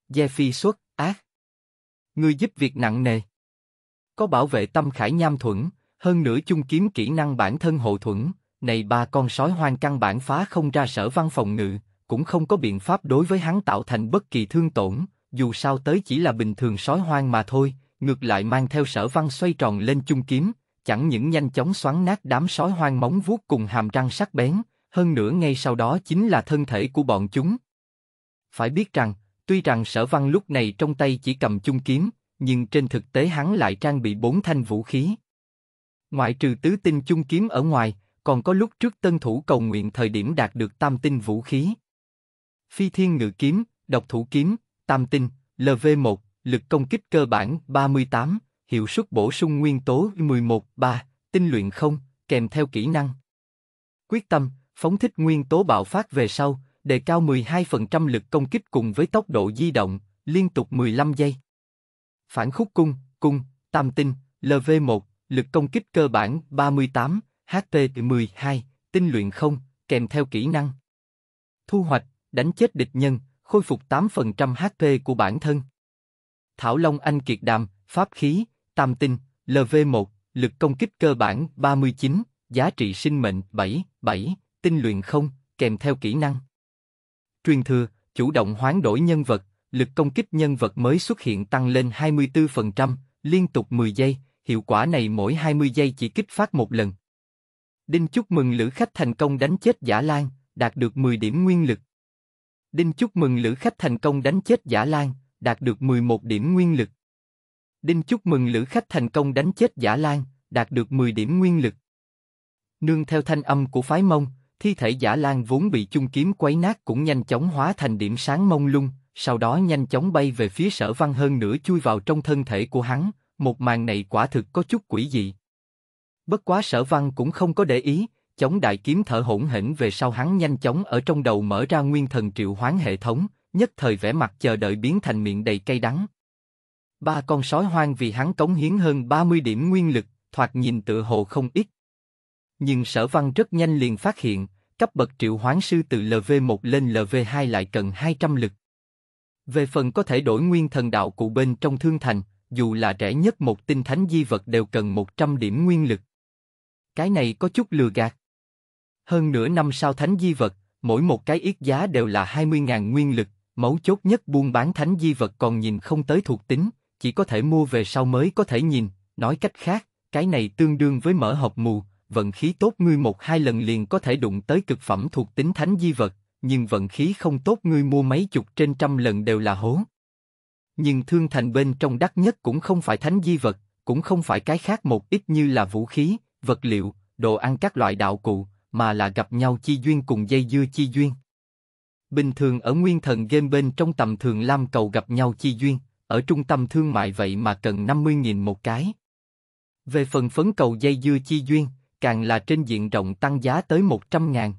Gia Phi xuất, ác người giúp việc nặng nề Có bảo vệ Tâm Khải nham thuẫn, hơn nữa chung kiếm kỹ năng bản thân hộ thuẫn, này ba con sói hoang căn bản phá không ra sở văn phòng ngự, cũng không có biện pháp đối với hắn tạo thành bất kỳ thương tổn, dù sao tới chỉ là bình thường sói hoang mà thôi, ngược lại mang theo sở văn xoay tròn lên chung kiếm, chẳng những nhanh chóng xoắn nát đám sói hoang móng vuốt cùng hàm răng sắc bén, hơn nữa ngay sau đó chính là thân thể của bọn chúng. Phải biết rằng, tuy rằng sở văn lúc này trong tay chỉ cầm chung kiếm, nhưng trên thực tế hắn lại trang bị bốn thanh vũ khí. Ngoại trừ tứ tinh chung kiếm ở ngoài, còn có lúc trước tân thủ cầu nguyện thời điểm đạt được tam tinh vũ khí, Phi Thiên Ngự Kiếm, Độc Thủ Kiếm, Tam Tinh, LV1, lực công kích cơ bản 38, hiệu suất bổ sung nguyên tố 11-3, tinh luyện không, kèm theo kỹ năng. Quyết tâm, phóng thích nguyên tố bạo phát về sau, đề cao 12% lực công kích cùng với tốc độ di động, liên tục 15 giây. Phản khúc cung, cung, tam tinh, LV1, lực công kích cơ bản 38, HP 12, tinh luyện không, kèm theo kỹ năng. Thu hoạch, đánh chết địch nhân, khôi phục 8% HP của bản thân. Thảo Long Anh Kiệt Đàm, Pháp Khí, Tam Tinh, LV1, lực công kích cơ bản 39, giá trị sinh mệnh 7, 7, tinh luyện không, kèm theo kỹ năng. Truyền thừa, chủ động hoán đổi nhân vật, lực công kích nhân vật mới xuất hiện tăng lên 24%, liên tục 10 giây, hiệu quả này mỗi 20 giây chỉ kích phát một lần. Đinh chúc mừng lữ khách thành công đánh chết Giả Lan, đạt được 10 điểm nguyên lực. Đinh chúc mừng lữ khách thành công đánh chết giả lan, đạt được 11 điểm nguyên lực. Đinh chúc mừng lữ khách thành công đánh chết giả lan, đạt được 10 điểm nguyên lực. Nương theo thanh âm của phái mông, thi thể giả lan vốn bị chung kiếm quấy nát cũng nhanh chóng hóa thành điểm sáng mông lung, sau đó nhanh chóng bay về phía sở văn hơn nữa chui vào trong thân thể của hắn, một màn này quả thực có chút quỷ dị. Bất quá sở văn cũng không có để ý, chống đại kiếm thở hổn hển về sau hắn nhanh chóng ở trong đầu mở ra nguyên thần triệu hoán hệ thống, nhất thời vẻ mặt chờ đợi biến thành miệng đầy cay đắng. Ba con sói hoang vì hắn cống hiến hơn 30 điểm nguyên lực, thoạt nhìn tựa hồ không ít. Nhưng sở văn rất nhanh liền phát hiện, cấp bậc triệu hoán sư từ LV1 lên LV2 lại cần 200 lực. Về phần có thể đổi nguyên thần đạo cụ bên trong thương thành, dù là rẻ nhất một tinh thánh di vật đều cần 100 điểm nguyên lực. Cái này có chút lừa gạt. Hơn nửa năm sau thánh di vật, mỗi một cái ít giá đều là 20.000 nguyên lực, mấu chốt nhất buôn bán thánh di vật còn nhìn không tới thuộc tính, chỉ có thể mua về sau mới có thể nhìn, nói cách khác, cái này tương đương với mở hộp mù, vận khí tốt ngươi một hai lần liền có thể đụng tới cực phẩm thuộc tính thánh di vật, nhưng vận khí không tốt ngươi mua mấy chục trên trăm lần đều là hố. Nhưng thương thành bên trong đắt nhất cũng không phải thánh di vật, cũng không phải cái khác một ít như là vũ khí, vật liệu, đồ ăn các loại đạo cụ, mà là gặp nhau chi duyên cùng dây dưa chi duyên. Bình thường ở nguyên thần game bên trong tầm thường lam cầu gặp nhau chi duyên, ở trung tâm thương mại vậy mà cần 50.000 một cái. Về phần phấn cầu dây dưa chi duyên, càng là trên diện rộng tăng giá tới 100.000.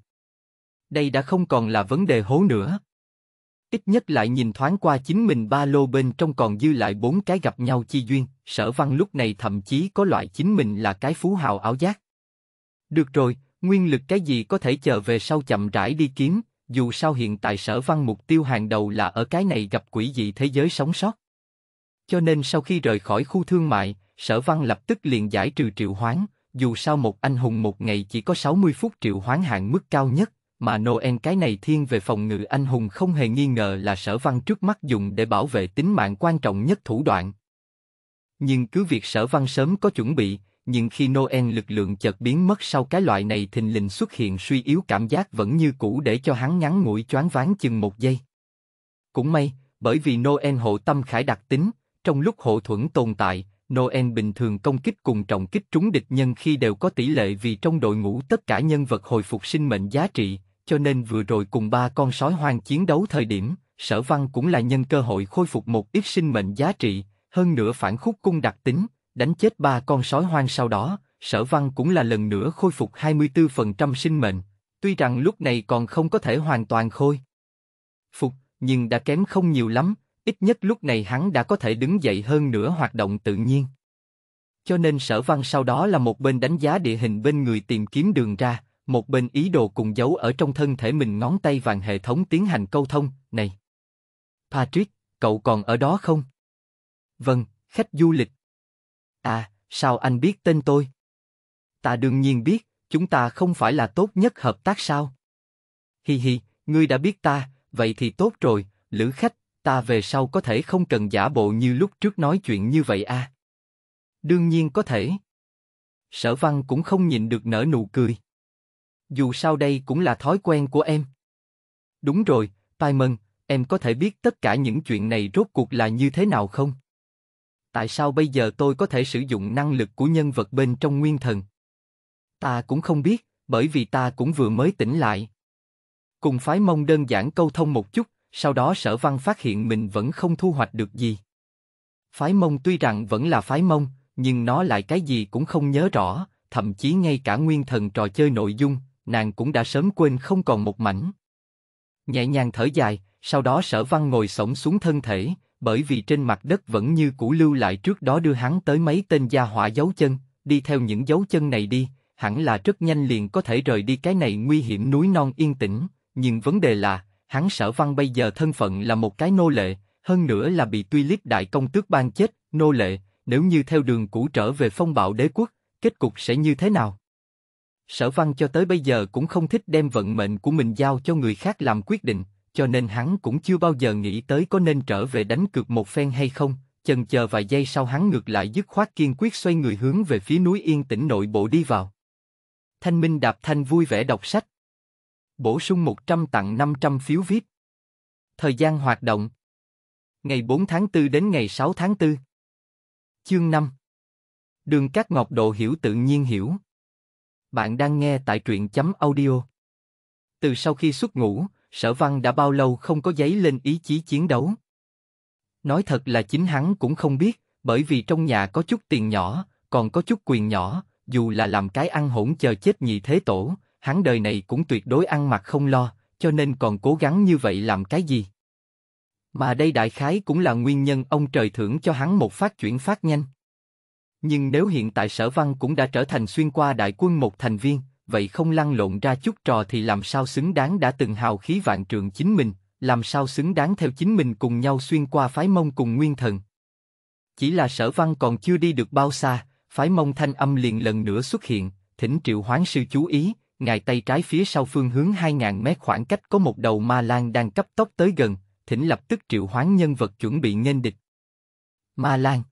Đây đã không còn là vấn đề hố nữa. Ít nhất lại nhìn thoáng qua chính mình ba lô bên trong còn dư lại bốn cái gặp nhau chi duyên, sở văn lúc này thậm chí có loại chính mình là cái phú hào áo giác. Được rồi, Nguyên lực cái gì có thể chờ về sau chậm rãi đi kiếm, dù sao hiện tại sở văn mục tiêu hàng đầu là ở cái này gặp quỷ dị thế giới sống sót. Cho nên sau khi rời khỏi khu thương mại, sở văn lập tức liền giải trừ triệu hoán, dù sao một anh hùng một ngày chỉ có 60 phút triệu hoán hạn mức cao nhất, mà Noel cái này thiên về phòng ngự anh hùng không hề nghi ngờ là sở văn trước mắt dùng để bảo vệ tính mạng quan trọng nhất thủ đoạn. Nhưng cứ việc sở văn sớm có chuẩn bị, nhưng khi Noel lực lượng chợt biến mất sau cái loại này thình lình xuất hiện suy yếu cảm giác vẫn như cũ để cho hắn ngắn ngủi choáng váng chừng một giây. Cũng may, bởi vì Noel hộ tâm khải đặc tính, trong lúc hộ thuẫn tồn tại, Noel bình thường công kích cùng trọng kích trúng địch nhân khi đều có tỷ lệ vì trong đội ngũ tất cả nhân vật hồi phục sinh mệnh giá trị, cho nên vừa rồi cùng ba con sói hoang chiến đấu thời điểm, sở văn cũng là nhân cơ hội khôi phục một ít sinh mệnh giá trị, hơn nữa phản khúc cung đặc tính, đánh chết ba con sói hoang sau đó, sở văn cũng là lần nữa khôi phục 24% sinh mệnh, tuy rằng lúc này còn không có thể hoàn toàn khôi. Phục, nhưng đã kém không nhiều lắm, ít nhất lúc này hắn đã có thể đứng dậy hơn nữa hoạt động tự nhiên. Cho nên sở văn sau đó là một bên đánh giá địa hình bên người tìm kiếm đường ra, một bên ý đồ cùng giấu ở trong thân thể mình ngón tay vàng hệ thống tiến hành câu thông, này. Patrick, cậu còn ở đó không? Vâng, khách du lịch, À, sao anh biết tên tôi? Ta đương nhiên biết, chúng ta không phải là tốt nhất hợp tác sao? Hi hi, ngươi đã biết ta, vậy thì tốt rồi, lữ khách, ta về sau có thể không cần giả bộ như lúc trước nói chuyện như vậy à? Đương nhiên có thể. Sở văn cũng không nhịn được nở nụ cười. Dù sao đây cũng là thói quen của em. Đúng rồi, Paimon, em có thể biết tất cả những chuyện này rốt cuộc là như thế nào không? Tại sao bây giờ tôi có thể sử dụng năng lực của nhân vật bên trong nguyên thần? Ta cũng không biết, bởi vì ta cũng vừa mới tỉnh lại. Cùng phái mông đơn giản câu thông một chút, sau đó sở văn phát hiện mình vẫn không thu hoạch được gì. Phái mông tuy rằng vẫn là phái mông, nhưng nó lại cái gì cũng không nhớ rõ, thậm chí ngay cả nguyên thần trò chơi nội dung, nàng cũng đã sớm quên không còn một mảnh. Nhẹ nhàng thở dài, sau đó sở văn ngồi sổng xuống thân thể, bởi vì trên mặt đất vẫn như cũ lưu lại trước đó đưa hắn tới mấy tên gia hỏa dấu chân, đi theo những dấu chân này đi, hẳn là rất nhanh liền có thể rời đi cái này nguy hiểm núi non yên tĩnh, nhưng vấn đề là, hắn sở văn bây giờ thân phận là một cái nô lệ, hơn nữa là bị tuy liếp đại công tước ban chết, nô lệ, nếu như theo đường cũ trở về phong bạo đế quốc, kết cục sẽ như thế nào? Sở văn cho tới bây giờ cũng không thích đem vận mệnh của mình giao cho người khác làm quyết định, cho nên hắn cũng chưa bao giờ nghĩ tới có nên trở về đánh cược một phen hay không. Chần chờ vài giây sau hắn ngược lại dứt khoát kiên quyết xoay người hướng về phía núi yên tĩnh nội bộ đi vào. Thanh Minh đạp thanh vui vẻ đọc sách. Bổ sung 100 tặng 500 phiếu VIP. Thời gian hoạt động. Ngày 4 tháng 4 đến ngày 6 tháng 4. Chương 5. Đường Cát Ngọc Độ hiểu tự nhiên hiểu. Bạn đang nghe tại truyện chấm audio. Từ sau khi xuất ngủ. Sở Văn đã bao lâu không có giấy lên ý chí chiến đấu. Nói thật là chính hắn cũng không biết, bởi vì trong nhà có chút tiền nhỏ, còn có chút quyền nhỏ, dù là làm cái ăn hỗn chờ chết nhị thế tổ, hắn đời này cũng tuyệt đối ăn mặc không lo, cho nên còn cố gắng như vậy làm cái gì? Mà đây đại khái cũng là nguyên nhân ông trời thưởng cho hắn một phát chuyển phát nhanh. Nhưng nếu hiện tại sở văn cũng đã trở thành xuyên qua đại quân một thành viên, vậy không lăn lộn ra chút trò thì làm sao xứng đáng đã từng hào khí vạn trường chính mình, làm sao xứng đáng theo chính mình cùng nhau xuyên qua phái mông cùng nguyên thần. Chỉ là sở văn còn chưa đi được bao xa, phái mông thanh âm liền lần nữa xuất hiện, thỉnh triệu hoán sư chú ý, ngài tay trái phía sau phương hướng 2.000 mét khoảng cách có một đầu ma lan đang cấp tốc tới gần, thỉnh lập tức triệu hoán nhân vật chuẩn bị nghênh địch. Ma lan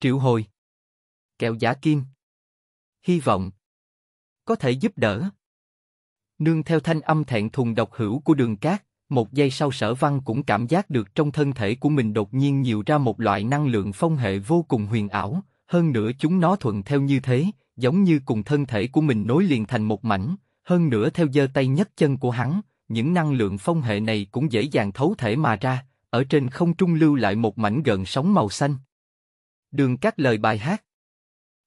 Triệu hồi Kẹo giả kim Hy vọng có thể giúp đỡ. Nương theo thanh âm thẹn thùng độc hữu của đường cát, một giây sau sở văn cũng cảm giác được trong thân thể của mình đột nhiên nhiều ra một loại năng lượng phong hệ vô cùng huyền ảo, hơn nữa chúng nó thuận theo như thế, giống như cùng thân thể của mình nối liền thành một mảnh, hơn nữa theo giơ tay nhấc chân của hắn, những năng lượng phong hệ này cũng dễ dàng thấu thể mà ra, ở trên không trung lưu lại một mảnh gần sóng màu xanh. Đường cát lời bài hát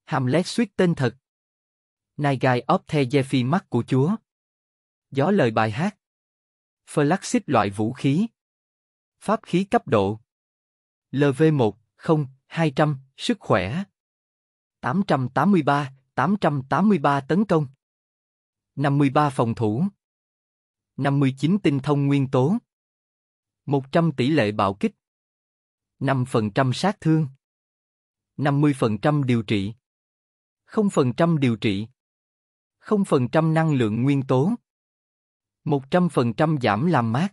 Hamlet suýt tên thật Naigai of the mắt của Chúa. Gió lời bài hát. Flaxit loại vũ khí. Pháp khí cấp độ. LV1, 0, 200, sức khỏe. 883, 883 tấn công. 53 phòng thủ. 59 tinh thông nguyên tố. 100 tỷ lệ bạo kích. 5% sát thương. 50% điều trị. 0% điều trị. 0% năng lượng nguyên tố. 100% giảm làm mát.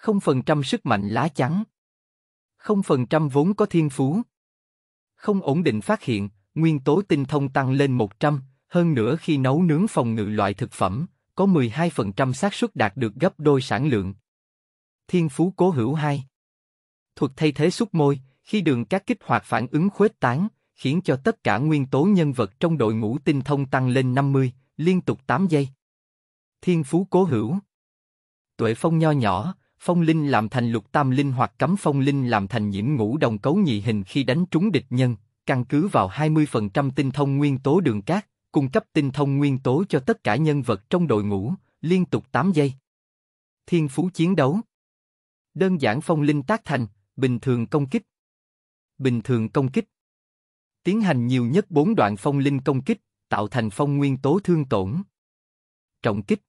0% sức mạnh lá chắn. 0% vốn có thiên phú. Không ổn định phát hiện, nguyên tố tinh thông tăng lên 100, hơn nữa khi nấu nướng phòng ngự loại thực phẩm, có 12% xác suất đạt được gấp đôi sản lượng. Thiên phú cố hữu 2. Thuật thay thế xúc môi, khi đường các kích hoạt phản ứng khuếch tán, khiến cho tất cả nguyên tố nhân vật trong đội ngũ tinh thông tăng lên 50, liên tục 8 giây. Thiên phú cố hữu. Tuệ phong nho nhỏ, phong linh làm thành lục tam linh hoặc cấm phong linh làm thành nhiễm ngũ đồng cấu nhị hình khi đánh trúng địch nhân, căn cứ vào 20% tinh thông nguyên tố đường cát, cung cấp tinh thông nguyên tố cho tất cả nhân vật trong đội ngũ, liên tục 8 giây. Thiên phú chiến đấu. Đơn giản phong linh tác thành, bình thường công kích. Bình thường công kích tiến hành nhiều nhất 4 đoạn phong linh công kích, tạo thành phong nguyên tố thương tổn. Trọng kích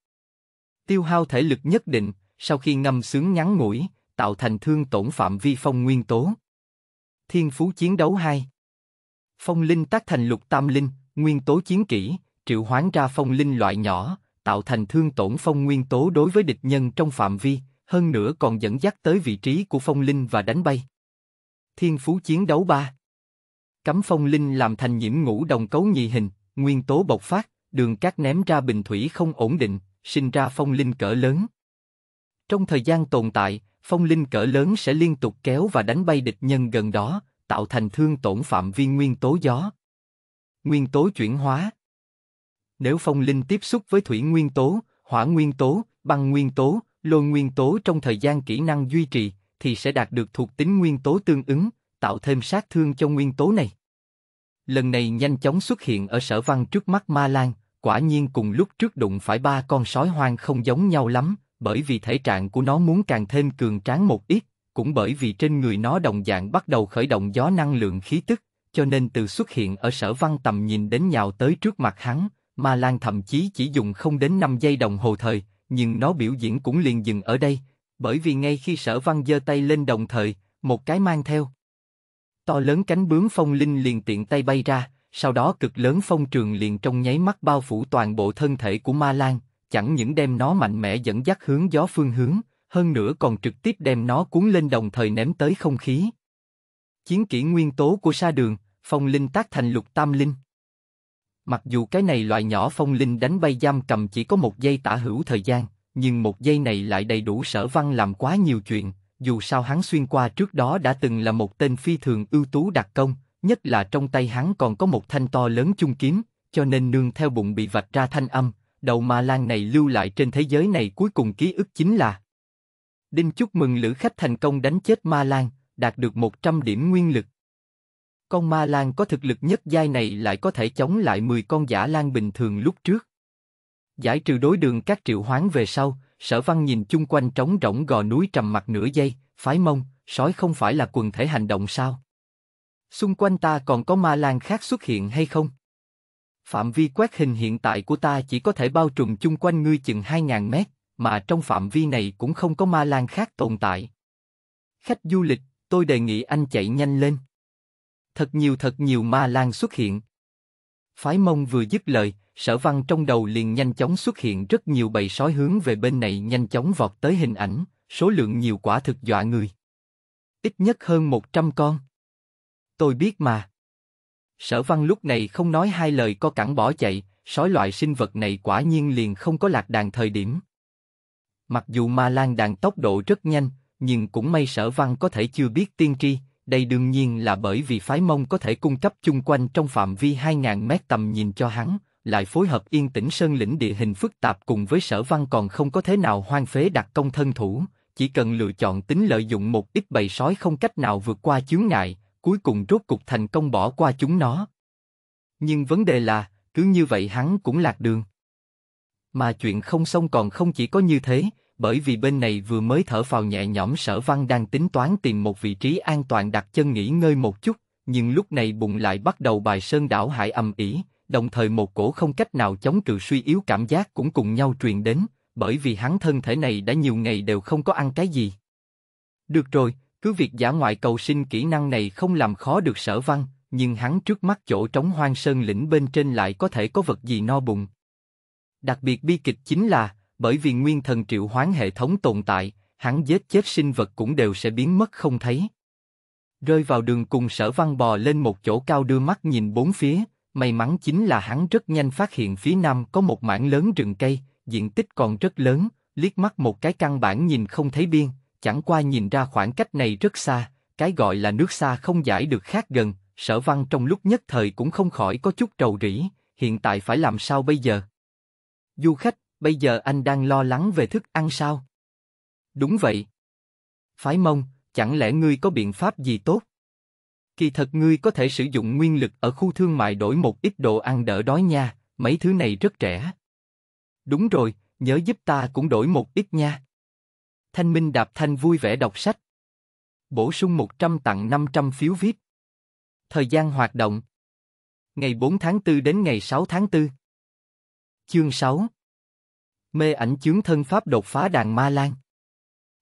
Tiêu hao thể lực nhất định, sau khi ngâm sướng ngắn ngủi, tạo thành thương tổn phạm vi phong nguyên tố. Thiên phú chiến đấu 2 Phong linh tác thành lục tam linh, nguyên tố chiến kỹ, triệu hoán ra phong linh loại nhỏ, tạo thành thương tổn phong nguyên tố đối với địch nhân trong phạm vi, hơn nữa còn dẫn dắt tới vị trí của phong linh và đánh bay. Thiên phú chiến đấu 3 cấm phong linh làm thành nhiễm ngũ đồng cấu nhị hình, nguyên tố bộc phát, đường cát ném ra bình thủy không ổn định, sinh ra phong linh cỡ lớn. Trong thời gian tồn tại, phong linh cỡ lớn sẽ liên tục kéo và đánh bay địch nhân gần đó, tạo thành thương tổn phạm vi nguyên tố gió. Nguyên tố chuyển hóa Nếu phong linh tiếp xúc với thủy nguyên tố, hỏa nguyên tố, băng nguyên tố, lôi nguyên tố trong thời gian kỹ năng duy trì, thì sẽ đạt được thuộc tính nguyên tố tương ứng, tạo thêm sát thương cho nguyên tố này lần này nhanh chóng xuất hiện ở sở văn trước mắt Ma Lan, quả nhiên cùng lúc trước đụng phải ba con sói hoang không giống nhau lắm, bởi vì thể trạng của nó muốn càng thêm cường tráng một ít, cũng bởi vì trên người nó đồng dạng bắt đầu khởi động gió năng lượng khí tức, cho nên từ xuất hiện ở sở văn tầm nhìn đến nhào tới trước mặt hắn, Ma Lan thậm chí chỉ dùng không đến 5 giây đồng hồ thời, nhưng nó biểu diễn cũng liền dừng ở đây, bởi vì ngay khi sở văn giơ tay lên đồng thời, một cái mang theo, To lớn cánh bướm phong linh liền tiện tay bay ra, sau đó cực lớn phong trường liền trong nháy mắt bao phủ toàn bộ thân thể của ma lan, chẳng những đem nó mạnh mẽ dẫn dắt hướng gió phương hướng, hơn nữa còn trực tiếp đem nó cuốn lên đồng thời ném tới không khí. Chiến kỹ nguyên tố của sa đường, phong linh tác thành lục tam linh. Mặc dù cái này loại nhỏ phong linh đánh bay giam cầm chỉ có một giây tả hữu thời gian, nhưng một giây này lại đầy đủ sở văn làm quá nhiều chuyện, dù sao hắn xuyên qua trước đó đã từng là một tên phi thường ưu tú đặc công, nhất là trong tay hắn còn có một thanh to lớn chung kiếm, cho nên nương theo bụng bị vạch ra thanh âm, đầu ma lan này lưu lại trên thế giới này cuối cùng ký ức chính là Đinh chúc mừng lữ khách thành công đánh chết ma lan, đạt được 100 điểm nguyên lực. Con ma lan có thực lực nhất giai này lại có thể chống lại 10 con giả lan bình thường lúc trước. Giải trừ đối đường các triệu hoán về sau, Sở Văn nhìn chung quanh trống rỗng gò núi trầm mặt nửa giây, phái mông, sói không phải là quần thể hành động sao? Xung quanh ta còn có ma lan khác xuất hiện hay không? Phạm vi quét hình hiện tại của ta chỉ có thể bao trùm chung quanh ngươi chừng 2.000 mét, mà trong phạm vi này cũng không có ma lan khác tồn tại. Khách du lịch, tôi đề nghị anh chạy nhanh lên. Thật nhiều thật nhiều ma lan xuất hiện. Phái mông vừa dứt lời, Sở Văn trong đầu liền nhanh chóng xuất hiện rất nhiều bầy sói hướng về bên này nhanh chóng vọt tới hình ảnh, số lượng nhiều quả thực dọa người. Ít nhất hơn 100 con. Tôi biết mà. Sở Văn lúc này không nói hai lời co cẳng bỏ chạy, sói loại sinh vật này quả nhiên liền không có lạc đàn thời điểm. Mặc dù ma lan đàn tốc độ rất nhanh, nhưng cũng may sở văn có thể chưa biết tiên tri, đây đương nhiên là bởi vì phái mông có thể cung cấp chung quanh trong phạm vi 2.000 mét tầm nhìn cho hắn, lại phối hợp yên tĩnh sơn lĩnh địa hình phức tạp cùng với sở văn còn không có thế nào hoang phế đặt công thân thủ, chỉ cần lựa chọn tính lợi dụng một ít bầy sói không cách nào vượt qua chướng ngại, cuối cùng rốt cục thành công bỏ qua chúng nó. Nhưng vấn đề là, cứ như vậy hắn cũng lạc đường. Mà chuyện không xong còn không chỉ có như thế, bởi vì bên này vừa mới thở phào nhẹ nhõm sở văn đang tính toán tìm một vị trí an toàn đặt chân nghỉ ngơi một chút, nhưng lúc này bụng lại bắt đầu bài sơn đảo hải ầm ỉ đồng thời một cổ không cách nào chống trừ suy yếu cảm giác cũng cùng nhau truyền đến, bởi vì hắn thân thể này đã nhiều ngày đều không có ăn cái gì. Được rồi, cứ việc giả ngoại cầu sinh kỹ năng này không làm khó được sở văn, nhưng hắn trước mắt chỗ trống hoang sơn lĩnh bên trên lại có thể có vật gì no bụng. Đặc biệt bi kịch chính là, bởi vì nguyên thần triệu hoán hệ thống tồn tại, hắn giết chết sinh vật cũng đều sẽ biến mất không thấy. Rơi vào đường cùng sở văn bò lên một chỗ cao đưa mắt nhìn bốn phía, May mắn chính là hắn rất nhanh phát hiện phía nam có một mảng lớn rừng cây, diện tích còn rất lớn, liếc mắt một cái căn bản nhìn không thấy biên, chẳng qua nhìn ra khoảng cách này rất xa, cái gọi là nước xa không giải được khác gần, sở văn trong lúc nhất thời cũng không khỏi có chút trầu rỉ. hiện tại phải làm sao bây giờ? Du khách, bây giờ anh đang lo lắng về thức ăn sao? Đúng vậy. Phái mông, chẳng lẽ ngươi có biện pháp gì tốt? kỳ thật ngươi có thể sử dụng nguyên lực ở khu thương mại đổi một ít đồ ăn đỡ đói nha, mấy thứ này rất rẻ. Đúng rồi, nhớ giúp ta cũng đổi một ít nha. Thanh Minh Đạp Thanh vui vẻ đọc sách. Bổ sung 100 tặng 500 phiếu viết. Thời gian hoạt động. Ngày 4 tháng 4 đến ngày 6 tháng 4. Chương 6 Mê ảnh chướng thân pháp đột phá đàn ma lan.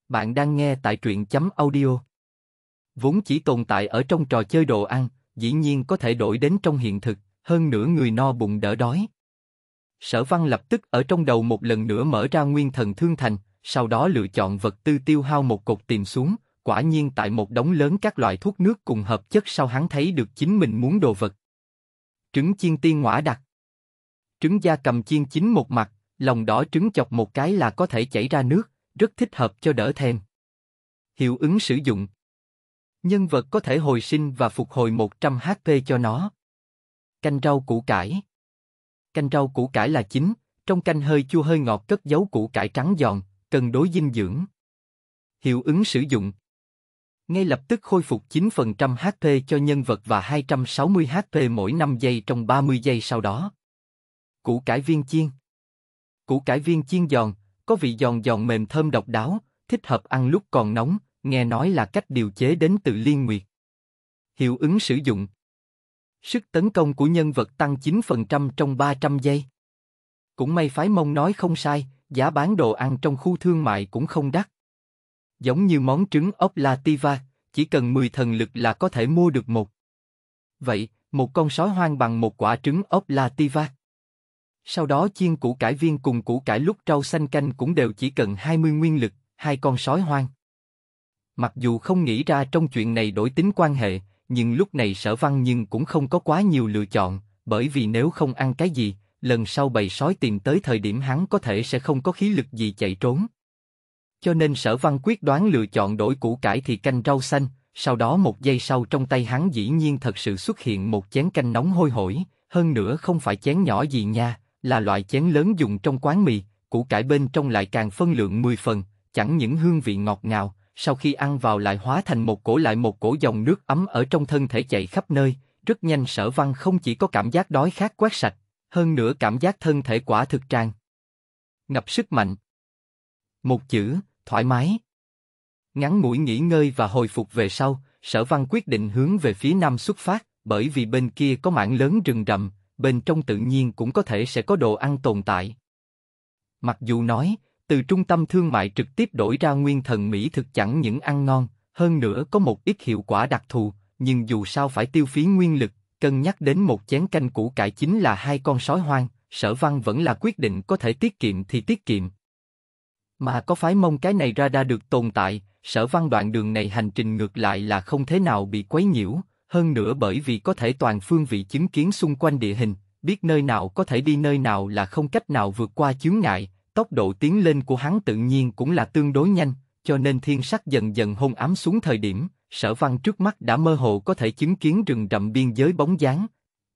Bạn đang nghe tại truyện chấm audio vốn chỉ tồn tại ở trong trò chơi đồ ăn, dĩ nhiên có thể đổi đến trong hiện thực, hơn nữa người no bụng đỡ đói. Sở Văn lập tức ở trong đầu một lần nữa mở ra nguyên thần thương thành, sau đó lựa chọn vật tư tiêu hao một cột tìm xuống, quả nhiên tại một đống lớn các loại thuốc nước cùng hợp chất sau hắn thấy được chính mình muốn đồ vật. Trứng chiên tiên ngõa đặc. Trứng da cầm chiên chín một mặt, lòng đỏ trứng chọc một cái là có thể chảy ra nước, rất thích hợp cho đỡ thèm. Hiệu ứng sử dụng nhân vật có thể hồi sinh và phục hồi 100 HP cho nó. Canh rau củ cải Canh rau củ cải là chính, trong canh hơi chua hơi ngọt cất giấu củ cải trắng giòn, cân đối dinh dưỡng. Hiệu ứng sử dụng Ngay lập tức khôi phục 9% HP cho nhân vật và 260 HP mỗi 5 giây trong 30 giây sau đó. Củ cải viên chiên Củ cải viên chiên giòn, có vị giòn giòn mềm thơm độc đáo, thích hợp ăn lúc còn nóng, nghe nói là cách điều chế đến từ liên nguyệt. Hiệu ứng sử dụng Sức tấn công của nhân vật tăng 9% trong 300 giây. Cũng may phái mông nói không sai, giá bán đồ ăn trong khu thương mại cũng không đắt. Giống như món trứng ốc Lativa, chỉ cần 10 thần lực là có thể mua được một. Vậy, một con sói hoang bằng một quả trứng ốc Lativa. Sau đó chiên củ cải viên cùng củ cải lúc trâu xanh canh cũng đều chỉ cần 20 nguyên lực, hai con sói hoang. Mặc dù không nghĩ ra trong chuyện này đổi tính quan hệ, nhưng lúc này sở văn nhưng cũng không có quá nhiều lựa chọn, bởi vì nếu không ăn cái gì, lần sau bầy sói tìm tới thời điểm hắn có thể sẽ không có khí lực gì chạy trốn. Cho nên sở văn quyết đoán lựa chọn đổi củ cải thì canh rau xanh, sau đó một giây sau trong tay hắn dĩ nhiên thật sự xuất hiện một chén canh nóng hôi hổi, hơn nữa không phải chén nhỏ gì nha, là loại chén lớn dùng trong quán mì, củ cải bên trong lại càng phân lượng 10 phần, chẳng những hương vị ngọt ngào, sau khi ăn vào lại hóa thành một cổ lại một cổ dòng nước ấm ở trong thân thể chạy khắp nơi, rất nhanh sở văn không chỉ có cảm giác đói khát quét sạch, hơn nữa cảm giác thân thể quả thực tràn. Ngập sức mạnh. Một chữ, thoải mái. Ngắn mũi nghỉ ngơi và hồi phục về sau, sở văn quyết định hướng về phía nam xuất phát, bởi vì bên kia có mảng lớn rừng rậm, bên trong tự nhiên cũng có thể sẽ có đồ ăn tồn tại. Mặc dù nói, từ trung tâm thương mại trực tiếp đổi ra nguyên thần mỹ thực chẳng những ăn ngon, hơn nữa có một ít hiệu quả đặc thù, nhưng dù sao phải tiêu phí nguyên lực, cân nhắc đến một chén canh củ cải chính là hai con sói hoang, sở văn vẫn là quyết định có thể tiết kiệm thì tiết kiệm. Mà có phái mong cái này ra đa được tồn tại, sở văn đoạn đường này hành trình ngược lại là không thế nào bị quấy nhiễu, hơn nữa bởi vì có thể toàn phương vị chứng kiến xung quanh địa hình, biết nơi nào có thể đi nơi nào là không cách nào vượt qua chướng ngại, Tốc độ tiến lên của hắn tự nhiên cũng là tương đối nhanh, cho nên thiên sắc dần dần hôn ám xuống thời điểm, sở văn trước mắt đã mơ hồ có thể chứng kiến rừng rậm biên giới bóng dáng,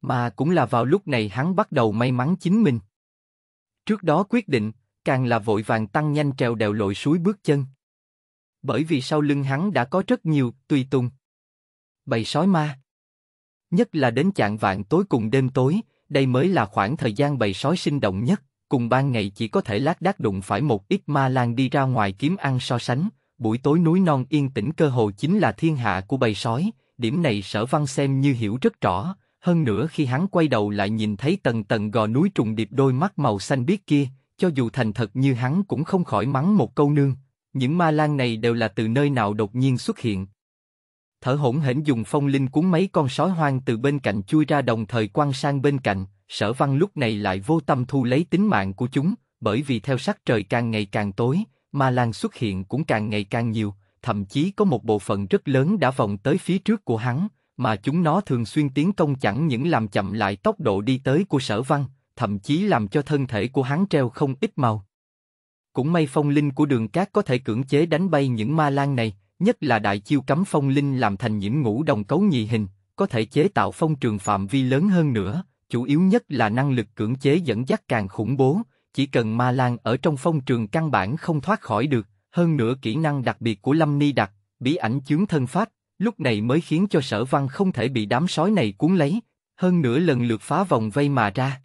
mà cũng là vào lúc này hắn bắt đầu may mắn chính mình. Trước đó quyết định, càng là vội vàng tăng nhanh trèo đèo lội suối bước chân. Bởi vì sau lưng hắn đã có rất nhiều tùy tùng. Bầy sói ma. Nhất là đến chạng vạn tối cùng đêm tối, đây mới là khoảng thời gian bầy sói sinh động nhất cùng ban ngày chỉ có thể lác đác đụng phải một ít ma lan đi ra ngoài kiếm ăn so sánh, buổi tối núi non yên tĩnh cơ hồ chính là thiên hạ của bầy sói, điểm này sở văn xem như hiểu rất rõ, hơn nữa khi hắn quay đầu lại nhìn thấy tầng tầng gò núi trùng điệp đôi mắt màu xanh biết kia, cho dù thành thật như hắn cũng không khỏi mắng một câu nương, những ma lan này đều là từ nơi nào đột nhiên xuất hiện. Thở hổn hển dùng phong linh cuốn mấy con sói hoang từ bên cạnh chui ra đồng thời quan sang bên cạnh, sở văn lúc này lại vô tâm thu lấy tính mạng của chúng, bởi vì theo sắc trời càng ngày càng tối, ma lang xuất hiện cũng càng ngày càng nhiều, thậm chí có một bộ phận rất lớn đã vòng tới phía trước của hắn, mà chúng nó thường xuyên tiến công chẳng những làm chậm lại tốc độ đi tới của sở văn, thậm chí làm cho thân thể của hắn treo không ít màu. Cũng may phong linh của đường cát có thể cưỡng chế đánh bay những ma lang này, nhất là đại chiêu cấm phong linh làm thành nhiễm ngũ đồng cấu nhị hình, có thể chế tạo phong trường phạm vi lớn hơn nữa, chủ yếu nhất là năng lực cưỡng chế dẫn dắt càng khủng bố, chỉ cần Ma Lan ở trong phong trường căn bản không thoát khỏi được, hơn nữa kỹ năng đặc biệt của Lâm Ni đặt, bí ảnh chướng thân phát, lúc này mới khiến cho sở văn không thể bị đám sói này cuốn lấy, hơn nữa lần lượt phá vòng vây mà ra.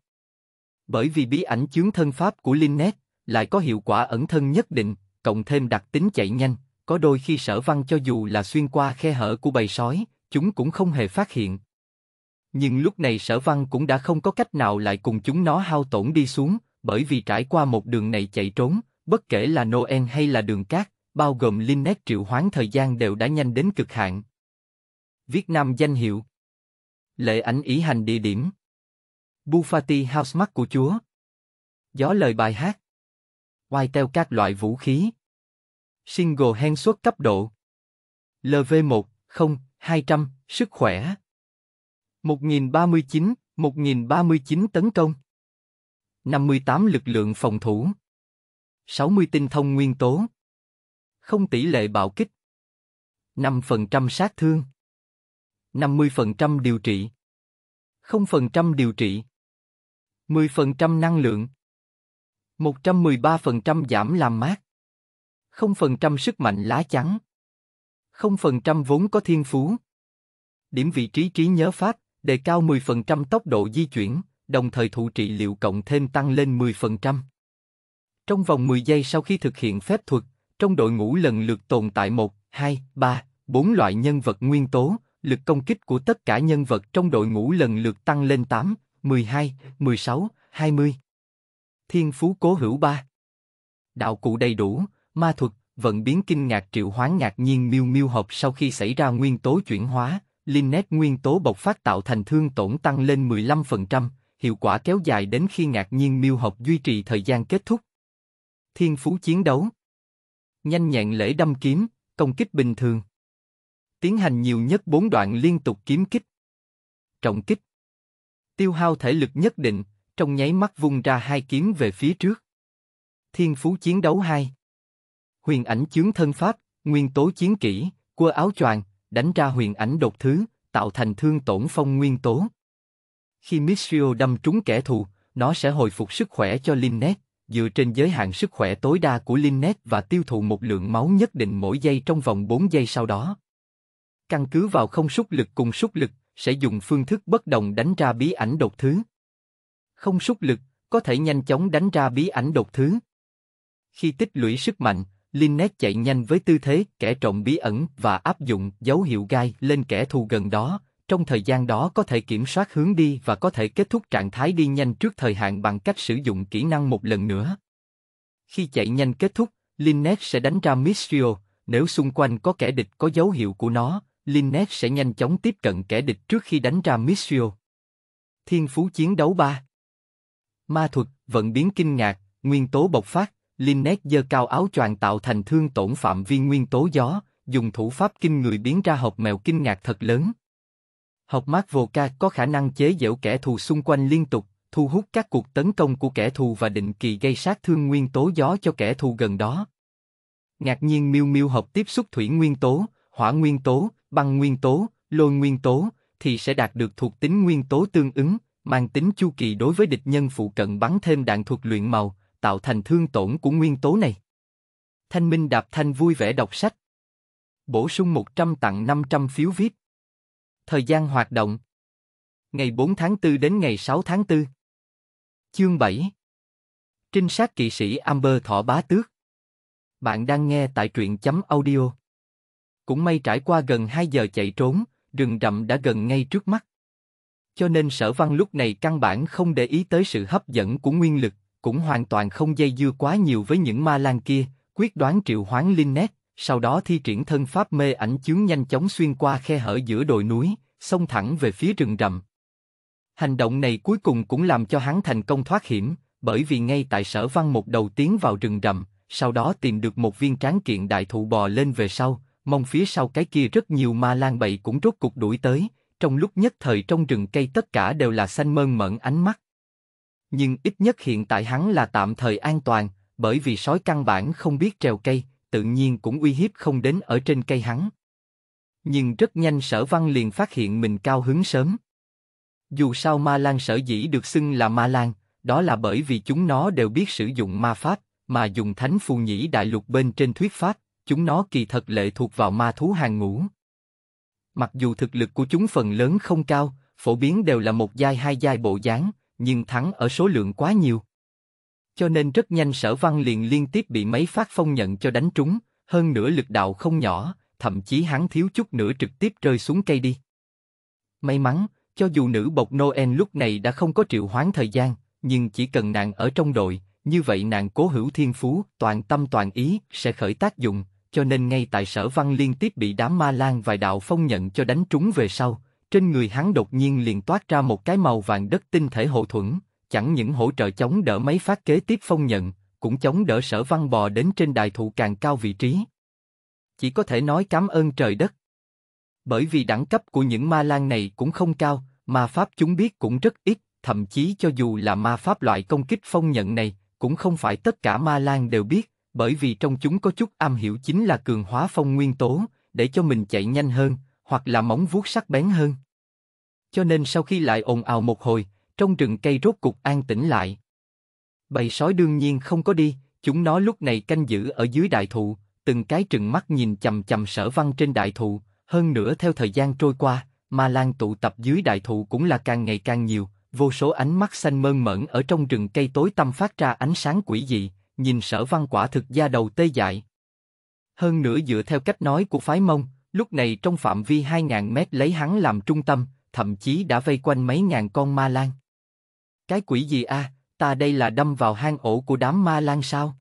Bởi vì bí ảnh chướng thân pháp của Linnet lại có hiệu quả ẩn thân nhất định, cộng thêm đặc tính chạy nhanh, có đôi khi sở văn cho dù là xuyên qua khe hở của bầy sói, chúng cũng không hề phát hiện, nhưng lúc này sở văn cũng đã không có cách nào lại cùng chúng nó hao tổn đi xuống, bởi vì trải qua một đường này chạy trốn, bất kể là Noel hay là đường cát, bao gồm Linnet triệu hoán thời gian đều đã nhanh đến cực hạn. Việt Nam danh hiệu Lệ ảnh ý hành địa điểm Bufati House mắt của Chúa Gió lời bài hát Oai teo các loại vũ khí Single hen suất cấp độ LV1, 0, 200, sức khỏe 1039, 1039 tấn công. 58 lực lượng phòng thủ. 60 tinh thông nguyên tố. Không tỷ lệ bạo kích. 5% sát thương. 50% điều trị. 0% điều trị. 10% năng lượng. 113% giảm làm mát. 0% sức mạnh lá chắn. 0% vốn có thiên phú. Điểm vị trí trí nhớ phát đề cao 10% tốc độ di chuyển, đồng thời thụ trị liệu cộng thêm tăng lên 10%. Trong vòng 10 giây sau khi thực hiện phép thuật, trong đội ngũ lần lượt tồn tại 1, 2, 3, 4 loại nhân vật nguyên tố, lực công kích của tất cả nhân vật trong đội ngũ lần lượt tăng lên 8, 12, 16, 20. Thiên phú cố hữu 3. Đạo cụ đầy đủ, ma thuật, vận biến kinh ngạc triệu hoán ngạc nhiên miêu miêu hợp sau khi xảy ra nguyên tố chuyển hóa, Linet nguyên tố bộc phát tạo thành thương tổn tăng lên 15%, hiệu quả kéo dài đến khi ngạc nhiên miêu học duy trì thời gian kết thúc. Thiên phú chiến đấu Nhanh nhẹn lễ đâm kiếm, công kích bình thường. Tiến hành nhiều nhất 4 đoạn liên tục kiếm kích. Trọng kích Tiêu hao thể lực nhất định, trong nháy mắt vung ra hai kiếm về phía trước. Thiên phú chiến đấu 2 Huyền ảnh chướng thân pháp, nguyên tố chiến kỹ, cua áo choàng, đánh ra huyền ảnh đột thứ, tạo thành thương tổn phong nguyên tố. Khi Mitsuo đâm trúng kẻ thù, nó sẽ hồi phục sức khỏe cho Linnet, dựa trên giới hạn sức khỏe tối đa của Linnet và tiêu thụ một lượng máu nhất định mỗi giây trong vòng 4 giây sau đó. Căn cứ vào không súc lực cùng súc lực, sẽ dùng phương thức bất đồng đánh ra bí ảnh đột thứ. Không súc lực, có thể nhanh chóng đánh ra bí ảnh đột thứ. Khi tích lũy sức mạnh, Linnet chạy nhanh với tư thế kẻ trộm bí ẩn và áp dụng dấu hiệu gai lên kẻ thù gần đó, trong thời gian đó có thể kiểm soát hướng đi và có thể kết thúc trạng thái đi nhanh trước thời hạn bằng cách sử dụng kỹ năng một lần nữa. Khi chạy nhanh kết thúc, Linnet sẽ đánh ra Mistrio, nếu xung quanh có kẻ địch có dấu hiệu của nó, Linnet sẽ nhanh chóng tiếp cận kẻ địch trước khi đánh ra Mistrio. Thiên phú chiến đấu 3 Ma thuật, vận biến kinh ngạc, nguyên tố bộc phát, Linet giơ cao áo choàng tạo thành thương tổn phạm vi nguyên tố gió, dùng thủ pháp kinh người biến ra hộp mèo kinh ngạc thật lớn. Hộp mát vô ca có khả năng chế giễu kẻ thù xung quanh liên tục, thu hút các cuộc tấn công của kẻ thù và định kỳ gây sát thương nguyên tố gió cho kẻ thù gần đó. Ngạc nhiên miêu miêu hộp tiếp xúc thủy nguyên tố, hỏa nguyên tố, băng nguyên tố, lôi nguyên tố, thì sẽ đạt được thuộc tính nguyên tố tương ứng, mang tính chu kỳ đối với địch nhân phụ cận bắn thêm đạn thuộc luyện màu, tạo thành thương tổn của nguyên tố này. Thanh Minh Đạp Thanh vui vẻ đọc sách. Bổ sung 100 tặng 500 phiếu viết. Thời gian hoạt động. Ngày 4 tháng 4 đến ngày 6 tháng 4. Chương 7. Trinh sát kỵ sĩ Amber Thọ Bá Tước. Bạn đang nghe tại truyện chấm audio. Cũng may trải qua gần 2 giờ chạy trốn, rừng rậm đã gần ngay trước mắt. Cho nên sở văn lúc này căn bản không để ý tới sự hấp dẫn của nguyên lực, cũng hoàn toàn không dây dưa quá nhiều với những ma lan kia, quyết đoán triệu hoán linh nét, sau đó thi triển thân pháp mê ảnh chướng nhanh chóng xuyên qua khe hở giữa đồi núi, xông thẳng về phía rừng rậm. Hành động này cuối cùng cũng làm cho hắn thành công thoát hiểm, bởi vì ngay tại sở văn một đầu tiến vào rừng rậm, sau đó tìm được một viên tráng kiện đại thụ bò lên về sau, mong phía sau cái kia rất nhiều ma lan bậy cũng rốt cục đuổi tới, trong lúc nhất thời trong rừng cây tất cả đều là xanh mơn mởn ánh mắt nhưng ít nhất hiện tại hắn là tạm thời an toàn, bởi vì sói căn bản không biết trèo cây, tự nhiên cũng uy hiếp không đến ở trên cây hắn. Nhưng rất nhanh sở văn liền phát hiện mình cao hứng sớm. Dù sao ma lan sở dĩ được xưng là ma lan, đó là bởi vì chúng nó đều biết sử dụng ma pháp, mà dùng thánh phù nhĩ đại lục bên trên thuyết pháp, chúng nó kỳ thật lệ thuộc vào ma thú hàng ngũ. Mặc dù thực lực của chúng phần lớn không cao, phổ biến đều là một giai hai giai bộ dáng, nhưng thắng ở số lượng quá nhiều. Cho nên rất nhanh sở văn liền liên tiếp bị mấy phát phong nhận cho đánh trúng, hơn nữa lực đạo không nhỏ, thậm chí hắn thiếu chút nữa trực tiếp rơi xuống cây đi. May mắn, cho dù nữ bộc Noel lúc này đã không có triệu hoán thời gian, nhưng chỉ cần nàng ở trong đội, như vậy nàng cố hữu thiên phú, toàn tâm toàn ý, sẽ khởi tác dụng, cho nên ngay tại sở văn liên tiếp bị đám ma lan vài đạo phong nhận cho đánh trúng về sau, trên người hắn đột nhiên liền toát ra một cái màu vàng đất tinh thể hộ thuẫn, chẳng những hỗ trợ chống đỡ mấy phát kế tiếp phong nhận, cũng chống đỡ sở văn bò đến trên đài thụ càng cao vị trí. Chỉ có thể nói cảm ơn trời đất. Bởi vì đẳng cấp của những ma lang này cũng không cao, ma pháp chúng biết cũng rất ít, thậm chí cho dù là ma pháp loại công kích phong nhận này, cũng không phải tất cả ma lang đều biết, bởi vì trong chúng có chút am hiểu chính là cường hóa phong nguyên tố, để cho mình chạy nhanh hơn, hoặc là móng vuốt sắc bén hơn. Cho nên sau khi lại ồn ào một hồi, trong rừng cây rốt cục an tĩnh lại. Bầy sói đương nhiên không có đi, chúng nó lúc này canh giữ ở dưới đại thụ, từng cái trừng mắt nhìn chầm chầm sở văn trên đại thụ, hơn nữa theo thời gian trôi qua, ma lan tụ tập dưới đại thụ cũng là càng ngày càng nhiều, vô số ánh mắt xanh mơn mởn ở trong rừng cây tối tăm phát ra ánh sáng quỷ dị, nhìn sở văn quả thực da đầu tê dại. Hơn nữa dựa theo cách nói của phái mông, lúc này trong phạm vi 2.000 mét lấy hắn làm trung tâm, thậm chí đã vây quanh mấy ngàn con ma lan. Cái quỷ gì a? À, ta đây là đâm vào hang ổ của đám ma lan sao?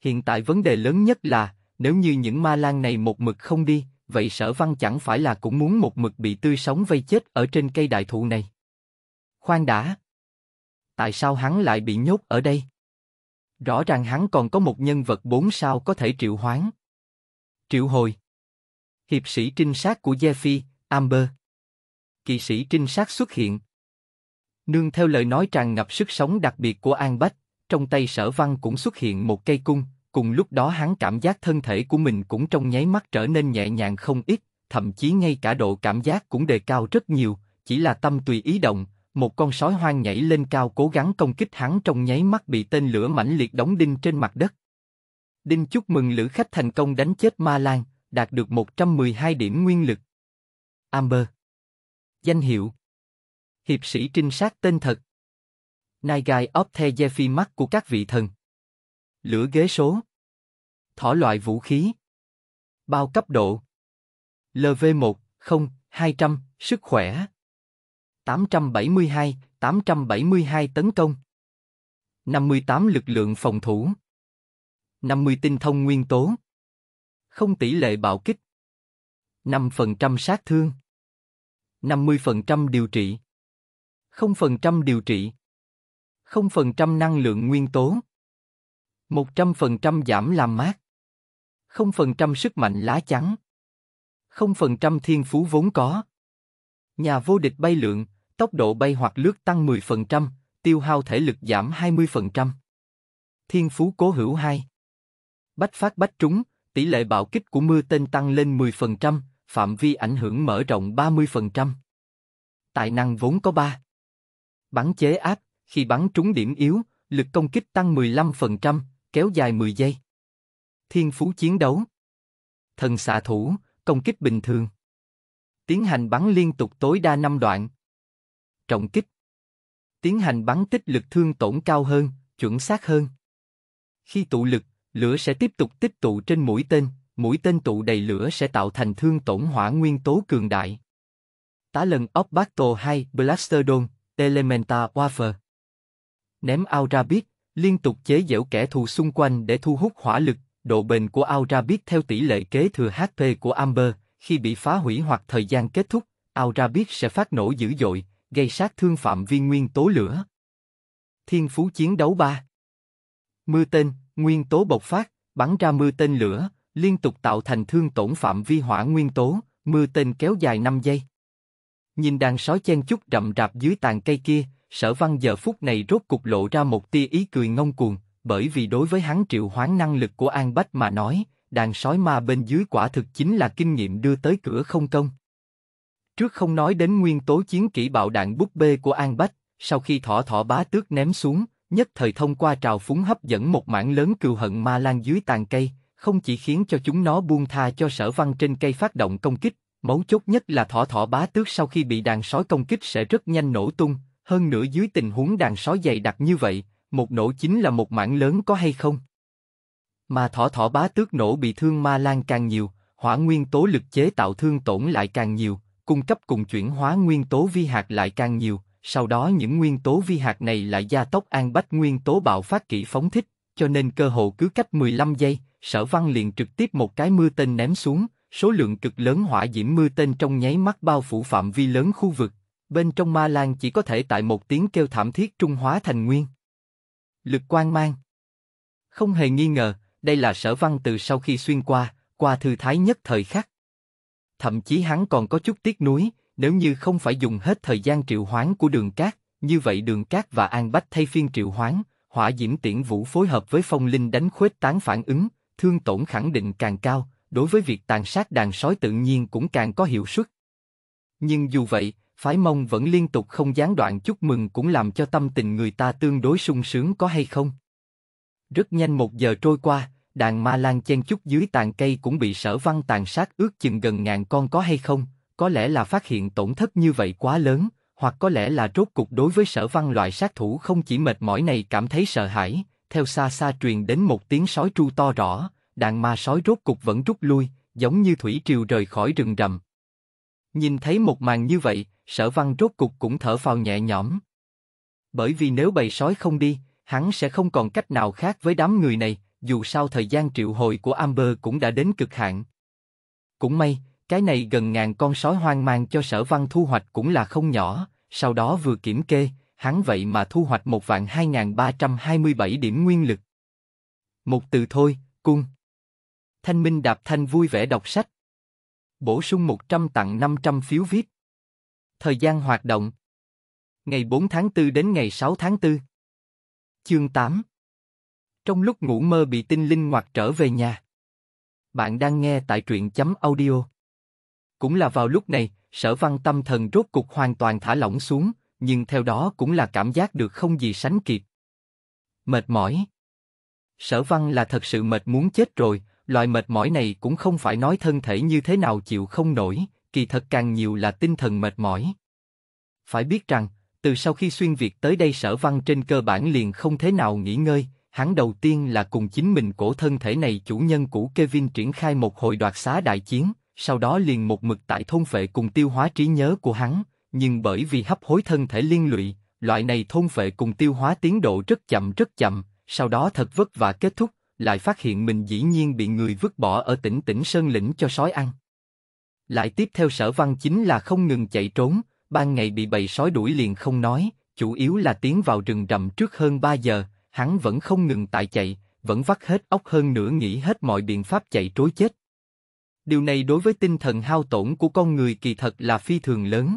Hiện tại vấn đề lớn nhất là, nếu như những ma lan này một mực không đi, vậy sở văn chẳng phải là cũng muốn một mực bị tươi sống vây chết ở trên cây đại thụ này. Khoan đã. Tại sao hắn lại bị nhốt ở đây? Rõ ràng hắn còn có một nhân vật bốn sao có thể triệu hoán. Triệu hồi. Hiệp sĩ trinh sát của Jeffy, Amber. Kỵ sĩ trinh sát xuất hiện. Nương theo lời nói tràn ngập sức sống đặc biệt của An Bách, trong tay sở văn cũng xuất hiện một cây cung, cùng lúc đó hắn cảm giác thân thể của mình cũng trong nháy mắt trở nên nhẹ nhàng không ít, thậm chí ngay cả độ cảm giác cũng đề cao rất nhiều, chỉ là tâm tùy ý động, một con sói hoang nhảy lên cao cố gắng công kích hắn trong nháy mắt bị tên lửa mãnh liệt đóng đinh trên mặt đất. Đinh chúc mừng lữ khách thành công đánh chết Ma Lan, đạt được 112 điểm nguyên lực. Amber Danh hiệu Hiệp sĩ trinh sát tên thật Naigai of the Jeffy mắt của các vị thần Lửa ghế số Thỏ loại vũ khí Bao cấp độ LV1, 0, 200, sức khỏe 872, 872 tấn công 58 lực lượng phòng thủ 50 tinh thông nguyên tố không tỷ lệ bạo kích. 5% sát thương. 50% điều trị. 0% điều trị. 0% năng lượng nguyên tố. 100% giảm làm mát. 0% sức mạnh lá chắn. 0% thiên phú vốn có. Nhà vô địch bay lượng, tốc độ bay hoặc lướt tăng 10%, tiêu hao thể lực giảm 20%. Thiên phú cố hữu 2. Bách phát bách trúng, tỷ lệ bạo kích của mưa tên tăng lên 10%, phạm vi ảnh hưởng mở rộng 30%. Tài năng vốn có 3. Bắn chế áp, khi bắn trúng điểm yếu, lực công kích tăng 15%, kéo dài 10 giây. Thiên phú chiến đấu. Thần xạ thủ, công kích bình thường. Tiến hành bắn liên tục tối đa 5 đoạn. Trọng kích. Tiến hành bắn tích lực thương tổn cao hơn, chuẩn xác hơn. Khi tụ lực, Lửa sẽ tiếp tục tích tụ trên mũi tên, mũi tên tụ đầy lửa sẽ tạo thành thương tổn hỏa nguyên tố cường đại. Tá lần ốc Battle 2 Blasterdon, Elementa Wafer. Ném Aura liên tục chế giễu kẻ thù xung quanh để thu hút hỏa lực, độ bền của Aura theo tỷ lệ kế thừa HP của Amber, khi bị phá hủy hoặc thời gian kết thúc, Aura sẽ phát nổ dữ dội, gây sát thương phạm vi nguyên tố lửa. Thiên phú chiến đấu 3 Mưa tên, nguyên tố bộc phát, bắn ra mưa tên lửa, liên tục tạo thành thương tổn phạm vi hỏa nguyên tố, mưa tên kéo dài 5 giây. Nhìn đàn sói chen chút rậm rạp dưới tàn cây kia, sở văn giờ phút này rốt cục lộ ra một tia ý cười ngông cuồng, bởi vì đối với hắn triệu hoán năng lực của An Bách mà nói, đàn sói ma bên dưới quả thực chính là kinh nghiệm đưa tới cửa không công. Trước không nói đến nguyên tố chiến kỹ bạo đạn búp bê của An Bách, sau khi thỏ thỏ bá tước ném xuống, nhất thời thông qua trào phúng hấp dẫn một mảng lớn cừu hận ma lan dưới tàn cây, không chỉ khiến cho chúng nó buông tha cho sở văn trên cây phát động công kích, mấu chốt nhất là thỏ thỏ bá tước sau khi bị đàn sói công kích sẽ rất nhanh nổ tung, hơn nữa dưới tình huống đàn sói dày đặc như vậy, một nổ chính là một mảng lớn có hay không? Mà thỏ thỏ bá tước nổ bị thương ma lan càng nhiều, hỏa nguyên tố lực chế tạo thương tổn lại càng nhiều, cung cấp cùng chuyển hóa nguyên tố vi hạt lại càng nhiều, sau đó những nguyên tố vi hạt này lại gia tốc an bách nguyên tố bạo phát kỹ phóng thích, cho nên cơ hội cứ cách 15 giây, sở văn liền trực tiếp một cái mưa tên ném xuống, số lượng cực lớn hỏa diễm mưa tên trong nháy mắt bao phủ phạm vi lớn khu vực, bên trong ma lan chỉ có thể tại một tiếng kêu thảm thiết trung hóa thành nguyên. Lực quang mang Không hề nghi ngờ, đây là sở văn từ sau khi xuyên qua, qua thư thái nhất thời khắc. Thậm chí hắn còn có chút tiếc nuối, nếu như không phải dùng hết thời gian triệu hoán của đường cát, như vậy đường cát và an bách thay phiên triệu hoán, hỏa diễm tiễn vũ phối hợp với phong linh đánh khuếch tán phản ứng, thương tổn khẳng định càng cao, đối với việc tàn sát đàn sói tự nhiên cũng càng có hiệu suất. Nhưng dù vậy, phái mông vẫn liên tục không gián đoạn chúc mừng cũng làm cho tâm tình người ta tương đối sung sướng có hay không. Rất nhanh một giờ trôi qua, đàn ma lan chen chúc dưới tàn cây cũng bị sở văn tàn sát ước chừng gần ngàn con có hay không, có lẽ là phát hiện tổn thất như vậy quá lớn, hoặc có lẽ là rốt cục đối với sở văn loại sát thủ không chỉ mệt mỏi này cảm thấy sợ hãi, theo xa xa truyền đến một tiếng sói tru to rõ, đàn ma sói rốt cục vẫn rút lui, giống như thủy triều rời khỏi rừng rậm. Nhìn thấy một màn như vậy, sở văn rốt cục cũng thở phào nhẹ nhõm. Bởi vì nếu bầy sói không đi, hắn sẽ không còn cách nào khác với đám người này, dù sao thời gian triệu hồi của Amber cũng đã đến cực hạn. Cũng may, cái này gần ngàn con sói hoang mang cho sở văn thu hoạch cũng là không nhỏ, sau đó vừa kiểm kê, hắn vậy mà thu hoạch một vạn 2.327 điểm nguyên lực. Một từ thôi, cung. Thanh Minh đạp thanh vui vẻ đọc sách. Bổ sung 100 tặng 500 phiếu viết. Thời gian hoạt động. Ngày 4 tháng 4 đến ngày 6 tháng 4. Chương 8 Trong lúc ngủ mơ bị tinh linh ngoặt trở về nhà. Bạn đang nghe tại truyện chấm audio. Cũng là vào lúc này, sở văn tâm thần rốt cục hoàn toàn thả lỏng xuống, nhưng theo đó cũng là cảm giác được không gì sánh kịp. Mệt mỏi. Sở văn là thật sự mệt muốn chết rồi, loại mệt mỏi này cũng không phải nói thân thể như thế nào chịu không nổi, kỳ thật càng nhiều là tinh thần mệt mỏi. Phải biết rằng, từ sau khi xuyên Việt tới đây sở văn trên cơ bản liền không thế nào nghỉ ngơi, hắn đầu tiên là cùng chính mình cổ thân thể này chủ nhân cũ Kevin triển khai một hồi đoạt xá đại chiến, sau đó liền một mực tại thôn phệ cùng tiêu hóa trí nhớ của hắn, nhưng bởi vì hấp hối thân thể liên lụy, loại này thôn phệ cùng tiêu hóa tiến độ rất chậm rất chậm, sau đó thật vất vả kết thúc, lại phát hiện mình dĩ nhiên bị người vứt bỏ ở tỉnh tỉnh Sơn Lĩnh cho sói ăn. Lại tiếp theo sở văn chính là không ngừng chạy trốn, ban ngày bị bầy sói đuổi liền không nói, chủ yếu là tiến vào rừng rậm trước hơn 3 giờ, hắn vẫn không ngừng tại chạy, vẫn vắt hết óc hơn nữa nghĩ hết mọi biện pháp chạy trối chết, điều này đối với tinh thần hao tổn của con người kỳ thật là phi thường lớn.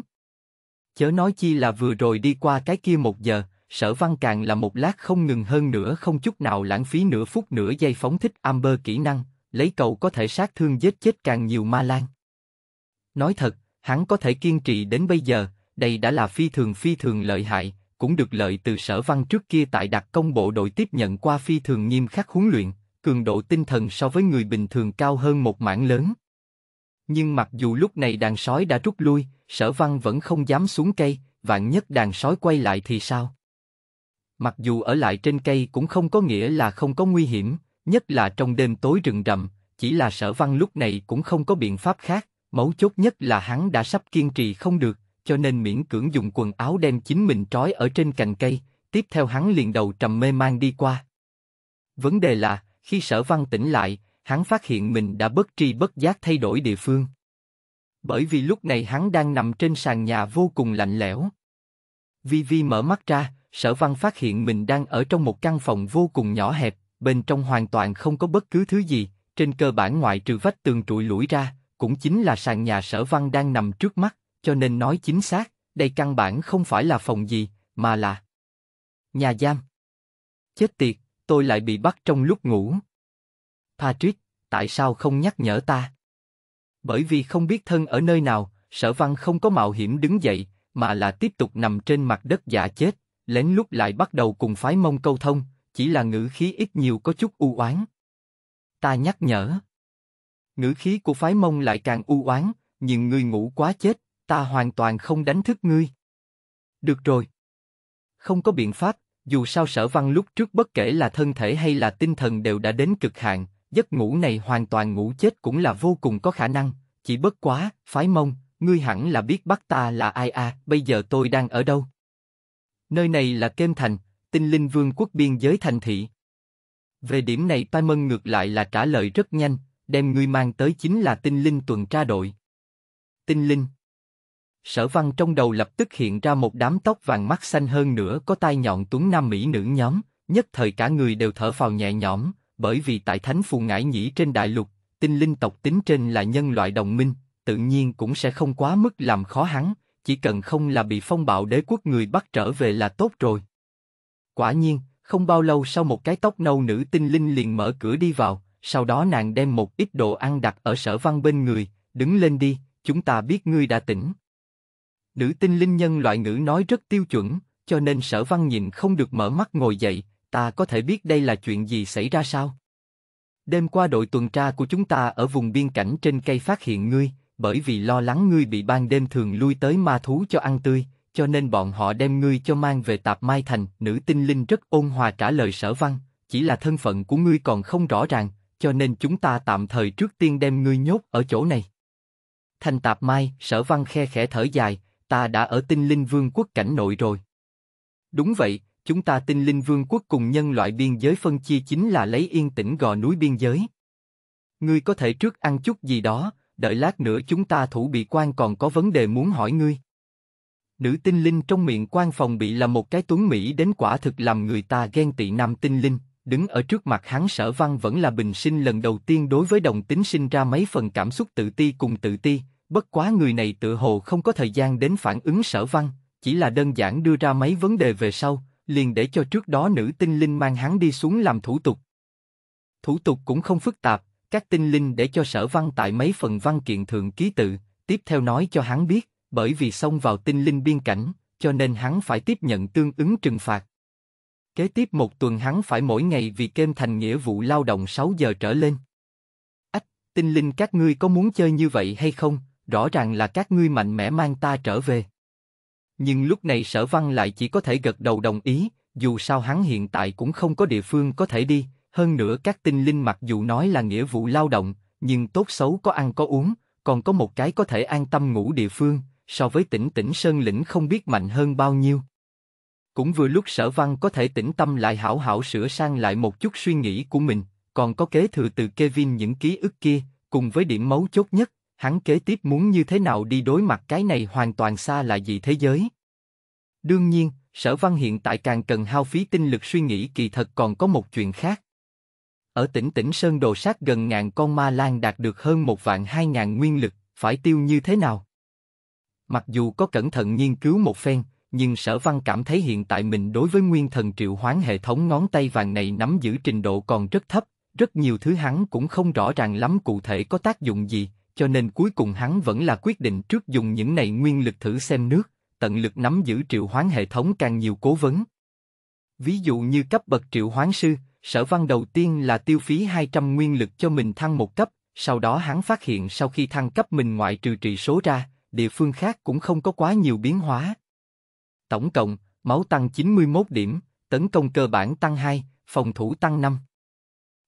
Chớ nói chi là vừa rồi đi qua cái kia một giờ, sở văn càng là một lát không ngừng hơn nữa không chút nào lãng phí nửa phút nửa giây phóng thích Amber kỹ năng, lấy cầu có thể sát thương giết chết càng nhiều ma lan. Nói thật, hắn có thể kiên trì đến bây giờ, đây đã là phi thường phi thường lợi hại, cũng được lợi từ sở văn trước kia tại đặc công bộ đội tiếp nhận qua phi thường nghiêm khắc huấn luyện, cường độ tinh thần so với người bình thường cao hơn một mảng lớn. Nhưng mặc dù lúc này đàn sói đã rút lui, sở văn vẫn không dám xuống cây, vạn nhất đàn sói quay lại thì sao? Mặc dù ở lại trên cây cũng không có nghĩa là không có nguy hiểm, nhất là trong đêm tối rừng rậm, chỉ là sở văn lúc này cũng không có biện pháp khác, mấu chốt nhất là hắn đã sắp kiên trì không được, cho nên miễn cưỡng dùng quần áo đem chính mình trói ở trên cành cây, tiếp theo hắn liền đầu trầm mê mang đi qua. Vấn đề là, khi sở văn tỉnh lại, hắn phát hiện mình đã bất tri bất giác thay đổi địa phương. Bởi vì lúc này hắn đang nằm trên sàn nhà vô cùng lạnh lẽo. Vi Vi mở mắt ra, sở văn phát hiện mình đang ở trong một căn phòng vô cùng nhỏ hẹp, bên trong hoàn toàn không có bất cứ thứ gì, trên cơ bản ngoại trừ vách tường trụi lũi ra, cũng chính là sàn nhà sở văn đang nằm trước mắt, cho nên nói chính xác, đây căn bản không phải là phòng gì, mà là nhà giam. Chết tiệt, tôi lại bị bắt trong lúc ngủ. Patrick, tại sao không nhắc nhở ta? Bởi vì không biết thân ở nơi nào, sở văn không có mạo hiểm đứng dậy, mà là tiếp tục nằm trên mặt đất giả chết, lén lút lại bắt đầu cùng phái mông câu thông, chỉ là ngữ khí ít nhiều có chút u oán. Ta nhắc nhở. Ngữ khí của phái mông lại càng u oán, nhưng ngươi ngủ quá chết, ta hoàn toàn không đánh thức ngươi. Được rồi. Không có biện pháp, dù sao sở văn lúc trước bất kể là thân thể hay là tinh thần đều đã đến cực hạn, giấc ngủ này hoàn toàn ngủ chết cũng là vô cùng có khả năng, chỉ bất quá, phái mông, ngươi hẳn là biết bắt ta là ai à, bây giờ tôi đang ở đâu. Nơi này là Kem Thành, tinh linh vương quốc biên giới thành thị. Về điểm này Paimon ngược lại là trả lời rất nhanh, đem ngươi mang tới chính là tinh linh tuần tra đội. Tinh linh Sở văn trong đầu lập tức hiện ra một đám tóc vàng mắt xanh hơn nữa có tai nhọn tuấn nam mỹ nữ nhóm, nhất thời cả người đều thở phào nhẹ nhõm, bởi vì tại Thánh Phù Ngải Nhĩ trên đại lục, tinh linh tộc tính trên là nhân loại đồng minh, tự nhiên cũng sẽ không quá mức làm khó hắn, chỉ cần không là bị phong bạo đế quốc người bắt trở về là tốt rồi. Quả nhiên, không bao lâu sau một cái tóc nâu nữ tinh linh liền mở cửa đi vào, sau đó nàng đem một ít đồ ăn đặt ở sở văn bên người, đứng lên đi, chúng ta biết ngươi đã tỉnh. Nữ tinh linh nhân loại ngữ nói rất tiêu chuẩn, cho nên sở văn nhìn không được mở mắt ngồi dậy, ta có thể biết đây là chuyện gì xảy ra sao? Đêm qua đội tuần tra của chúng ta ở vùng biên cảnh trên cây phát hiện ngươi, bởi vì lo lắng ngươi bị ban đêm thường lui tới ma thú cho ăn tươi, cho nên bọn họ đem ngươi cho mang về tạp mai thành. Nữ tinh linh rất ôn hòa trả lời sở văn, chỉ là thân phận của ngươi còn không rõ ràng, cho nên chúng ta tạm thời trước tiên đem ngươi nhốt ở chỗ này. Thành tạp mai, sở văn khe khẽ thở dài, ta đã ở tinh linh vương quốc cảnh nội rồi. Đúng vậy, chúng ta tinh linh vương quốc cùng nhân loại biên giới phân chia chính là lấy yên tĩnh gò núi biên giới. Ngươi có thể trước ăn chút gì đó, đợi lát nữa chúng ta thủ bị quan còn có vấn đề muốn hỏi ngươi. Nữ tinh linh trong miệng quan phòng bị là một cái tuấn Mỹ đến quả thực làm người ta ghen tị nam tinh linh, đứng ở trước mặt hắn sở văn vẫn là bình sinh lần đầu tiên đối với đồng tính sinh ra mấy phần cảm xúc tự ti cùng tự ti, bất quá người này tự hồ không có thời gian đến phản ứng sở văn, chỉ là đơn giản đưa ra mấy vấn đề về sau, liền để cho trước đó nữ tinh linh mang hắn đi xuống làm thủ tục. Thủ tục cũng không phức tạp, các tinh linh để cho sở văn tại mấy phần văn kiện thượng ký tự, tiếp theo nói cho hắn biết, bởi vì xông vào tinh linh biên cảnh, cho nên hắn phải tiếp nhận tương ứng trừng phạt. Kế tiếp một tuần hắn phải mỗi ngày vì kem thành nghĩa vụ lao động 6 giờ trở lên. Ách, tinh linh các ngươi có muốn chơi như vậy hay không? Rõ ràng là các ngươi mạnh mẽ mang ta trở về. Nhưng lúc này sở văn lại chỉ có thể gật đầu đồng ý, dù sao hắn hiện tại cũng không có địa phương có thể đi, hơn nữa các tinh linh mặc dù nói là nghĩa vụ lao động, nhưng tốt xấu có ăn có uống, còn có một cái có thể an tâm ngủ địa phương, so với tỉnh tỉnh Sơn Lĩnh không biết mạnh hơn bao nhiêu. Cũng vừa lúc sở văn có thể tĩnh tâm lại hảo hảo sửa sang lại một chút suy nghĩ của mình, còn có kế thừa từ Kevin những ký ức kia, cùng với điểm mấu chốt nhất, hắn kế tiếp muốn như thế nào đi đối mặt cái này hoàn toàn xa là gì thế giới. Đương nhiên, sở văn hiện tại càng cần hao phí tinh lực suy nghĩ kỳ thật còn có một chuyện khác. Ở tỉnh tỉnh Sơn Đồ Sát gần ngàn con ma lan đạt được hơn một vạn hai ngàn nguyên lực, phải tiêu như thế nào? Mặc dù có cẩn thận nghiên cứu một phen, nhưng sở văn cảm thấy hiện tại mình đối với nguyên thần triệu hoán hệ thống ngón tay vàng này nắm giữ trình độ còn rất thấp, rất nhiều thứ hắn cũng không rõ ràng lắm cụ thể có tác dụng gì, cho nên cuối cùng hắn vẫn là quyết định trước dùng những này nguyên lực thử xem nước, tận lực nắm giữ triệu hoán hệ thống càng nhiều cố vấn. Ví dụ như cấp bậc triệu hoán sư, sở văn đầu tiên là tiêu phí 200 nguyên lực cho mình thăng một cấp, sau đó hắn phát hiện sau khi thăng cấp mình ngoại trừ trị số ra, địa phương khác cũng không có quá nhiều biến hóa. Tổng cộng, máu tăng 91 điểm, tấn công cơ bản tăng 2, phòng thủ tăng 5.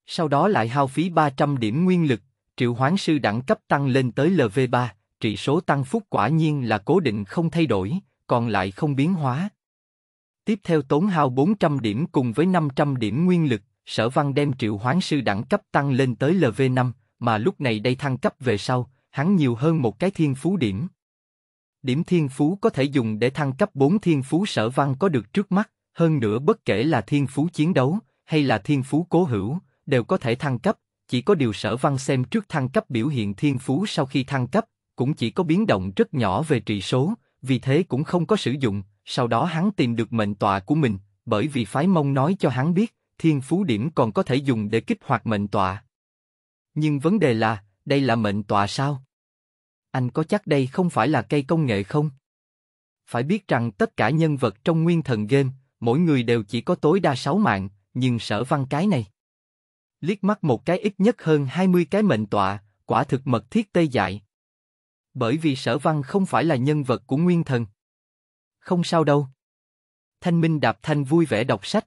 Sau đó lại hao phí 300 điểm nguyên lực, triệu hoán sư đẳng cấp tăng lên tới LV3, trị số tăng phúc quả nhiên là cố định không thay đổi, còn lại không biến hóa. Tiếp theo tốn hao 400 điểm cùng với 500 điểm nguyên lực, sở văn đem triệu hoán sư đẳng cấp tăng lên tới LV5, mà lúc này đây thăng cấp về sau, hắn nhiều hơn một cái thiên phú điểm. Điểm thiên phú có thể dùng để thăng cấp 4 thiên phú sở văn có được trước mắt, hơn nữa bất kể là thiên phú chiến đấu, hay là thiên phú cố hữu, đều có thể thăng cấp, chỉ có điều sở văn xem trước thăng cấp biểu hiện thiên phú sau khi thăng cấp, cũng chỉ có biến động rất nhỏ về trị số, vì thế cũng không có sử dụng, sau đó hắn tìm được mệnh tọa của mình, bởi vì phái mông nói cho hắn biết, thiên phú điểm còn có thể dùng để kích hoạt mệnh tọa. Nhưng vấn đề là, đây là mệnh tọa sao? Anh có chắc đây không phải là cây công nghệ không? Phải biết rằng tất cả nhân vật trong nguyên thần game, mỗi người đều chỉ có tối đa 6 mạng, nhưng sở văn cái này liếc mắt một cái ít nhất hơn 20 cái mệnh tọa, quả thực mật thiết tê dại. Bởi vì sở văn không phải là nhân vật của nguyên thần. Không sao đâu. Thanh Minh đạp thanh vui vẻ đọc sách.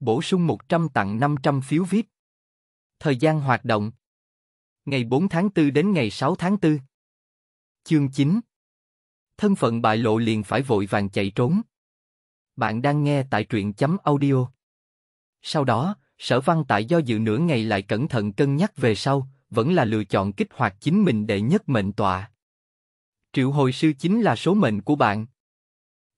Bổ sung 100 tặng 500 phiếu VIP. Thời gian hoạt động. Ngày 4 tháng 4 đến ngày 6 tháng 4. Chương 9. Thân phận bại lộ liền phải vội vàng chạy trốn. Bạn đang nghe tại truyện chấm audio. Sau đó, Sở Văn Tại do dự nửa ngày lại cẩn thận cân nhắc về sau, vẫn là lựa chọn kích hoạt chính mình để nhất mệnh tọa. Triệu hồi sư chính là số mệnh của bạn.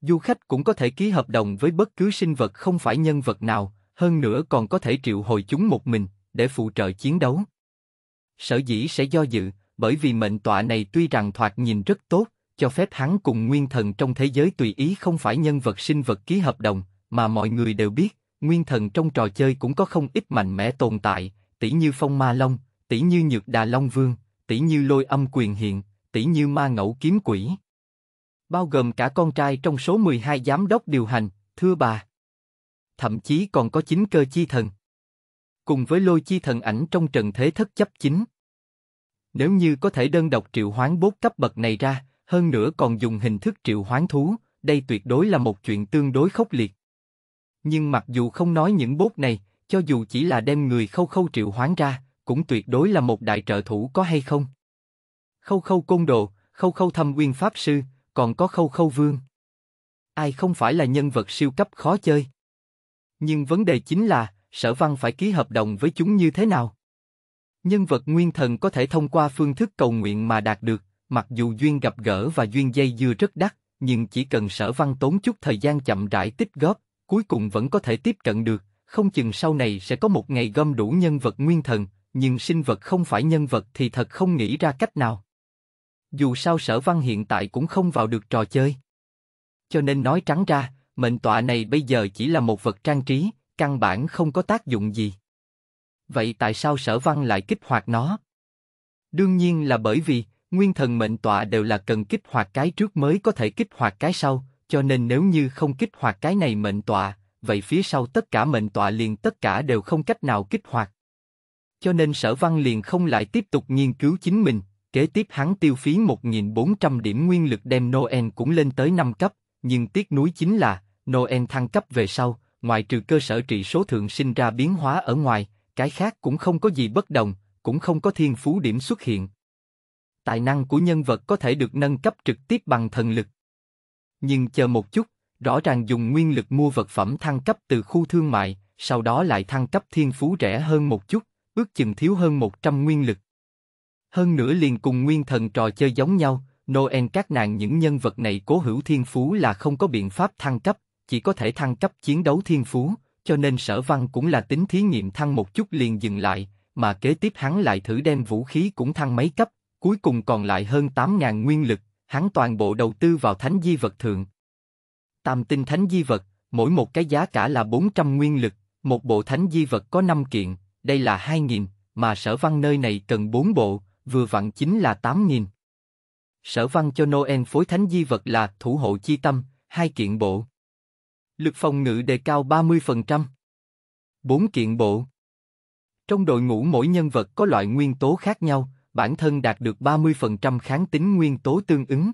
Du khách cũng có thể ký hợp đồng với bất cứ sinh vật không phải nhân vật nào, hơn nữa còn có thể triệu hồi chúng một mình để phụ trợ chiến đấu. Sở dĩ sẽ do dự, bởi vì mệnh tọa này tuy rằng thoạt nhìn rất tốt, cho phép hắn cùng nguyên thần trong thế giới tùy ý không phải nhân vật sinh vật ký hợp đồng, mà mọi người đều biết, nguyên thần trong trò chơi cũng có không ít mạnh mẽ tồn tại, tỷ như phong ma long, tỷ như nhược đà long vương, tỷ như lôi âm quyền hiện, tỷ như ma ngẫu kiếm quỷ. Bao gồm cả con trai trong số 12 giám đốc điều hành, thưa bà. Thậm chí còn có chính cơ chi thần. Cùng với lôi chi thần ảnh trong trần thế thất chấp chính. Nếu như có thể đơn độc triệu hoán bốt cấp bậc này ra, hơn nữa còn dùng hình thức triệu hoán thú, đây tuyệt đối là một chuyện tương đối khốc liệt. Nhưng mặc dù không nói những bốt này, cho dù chỉ là đem người khâu khâu triệu hoán ra, cũng tuyệt đối là một đại trợ thủ có hay không. Khâu khâu côn đồ, khâu khâu thâm uyên pháp sư, còn có khâu khâu vương. Ai không phải là nhân vật siêu cấp khó chơi. Nhưng vấn đề chính là, sở văn phải ký hợp đồng với chúng như thế nào? Nhân vật nguyên thần có thể thông qua phương thức cầu nguyện mà đạt được, mặc dù duyên gặp gỡ và duyên dây dưa rất đắt, nhưng chỉ cần sở văn tốn chút thời gian chậm rãi tích góp, cuối cùng vẫn có thể tiếp cận được, không chừng sau này sẽ có một ngày gom đủ nhân vật nguyên thần, nhưng sinh vật không phải nhân vật thì thật không nghĩ ra cách nào. Dù sao sở văn hiện tại cũng không vào được trò chơi. Cho nên nói trắng ra, mệnh tọa này bây giờ chỉ là một vật trang trí, căn bản không có tác dụng gì. Vậy tại sao sở văn lại kích hoạt nó? Đương nhiên là bởi vì, nguyên thần mệnh tọa đều là cần kích hoạt cái trước mới có thể kích hoạt cái sau, cho nên nếu như không kích hoạt cái này mệnh tọa, vậy phía sau tất cả mệnh tọa liền tất cả đều không cách nào kích hoạt. Cho nên sở văn liền không lại tiếp tục nghiên cứu chính mình, kế tiếp hắn tiêu phí 1.400 điểm nguyên lực đem Noel cũng lên tới 5 cấp, nhưng tiếc nuối chính là, Noel thăng cấp về sau, ngoài trừ cơ sở trị số thượng sinh ra biến hóa ở ngoài, cái khác cũng không có gì bất đồng, cũng không có thiên phú điểm xuất hiện. Tài năng của nhân vật có thể được nâng cấp trực tiếp bằng thần lực. Nhưng chờ một chút, rõ ràng dùng nguyên lực mua vật phẩm thăng cấp từ khu thương mại, sau đó lại thăng cấp thiên phú rẻ hơn một chút, ước chừng thiếu hơn 100 nguyên lực. Hơn nữa liền cùng nguyên thần trò chơi giống nhau, Noel các nàng những nhân vật này cố hữu thiên phú là không có biện pháp thăng cấp, chỉ có thể thăng cấp chiến đấu thiên phú, cho nên sở văn cũng là tính thí nghiệm thăng một chút liền dừng lại, mà kế tiếp hắn lại thử đem vũ khí cũng thăng mấy cấp, cuối cùng còn lại hơn 8.000 nguyên lực, hắn toàn bộ đầu tư vào thánh di vật thượng. Tam tinh thánh di vật, mỗi một cái giá cả là 400 nguyên lực, một bộ thánh di vật có 5 kiện, đây là 2.000, mà sở văn nơi này cần 4 bộ, vừa vặn chính là 8.000. Sở văn cho Noel phối thánh di vật là thủ hộ chi tâm, hai kiện bộ. Lực phòng ngự đề cao 30%. 4 kiện bộ. Trong đội ngũ mỗi nhân vật có loại nguyên tố khác nhau, bản thân đạt được 30% kháng tính nguyên tố tương ứng.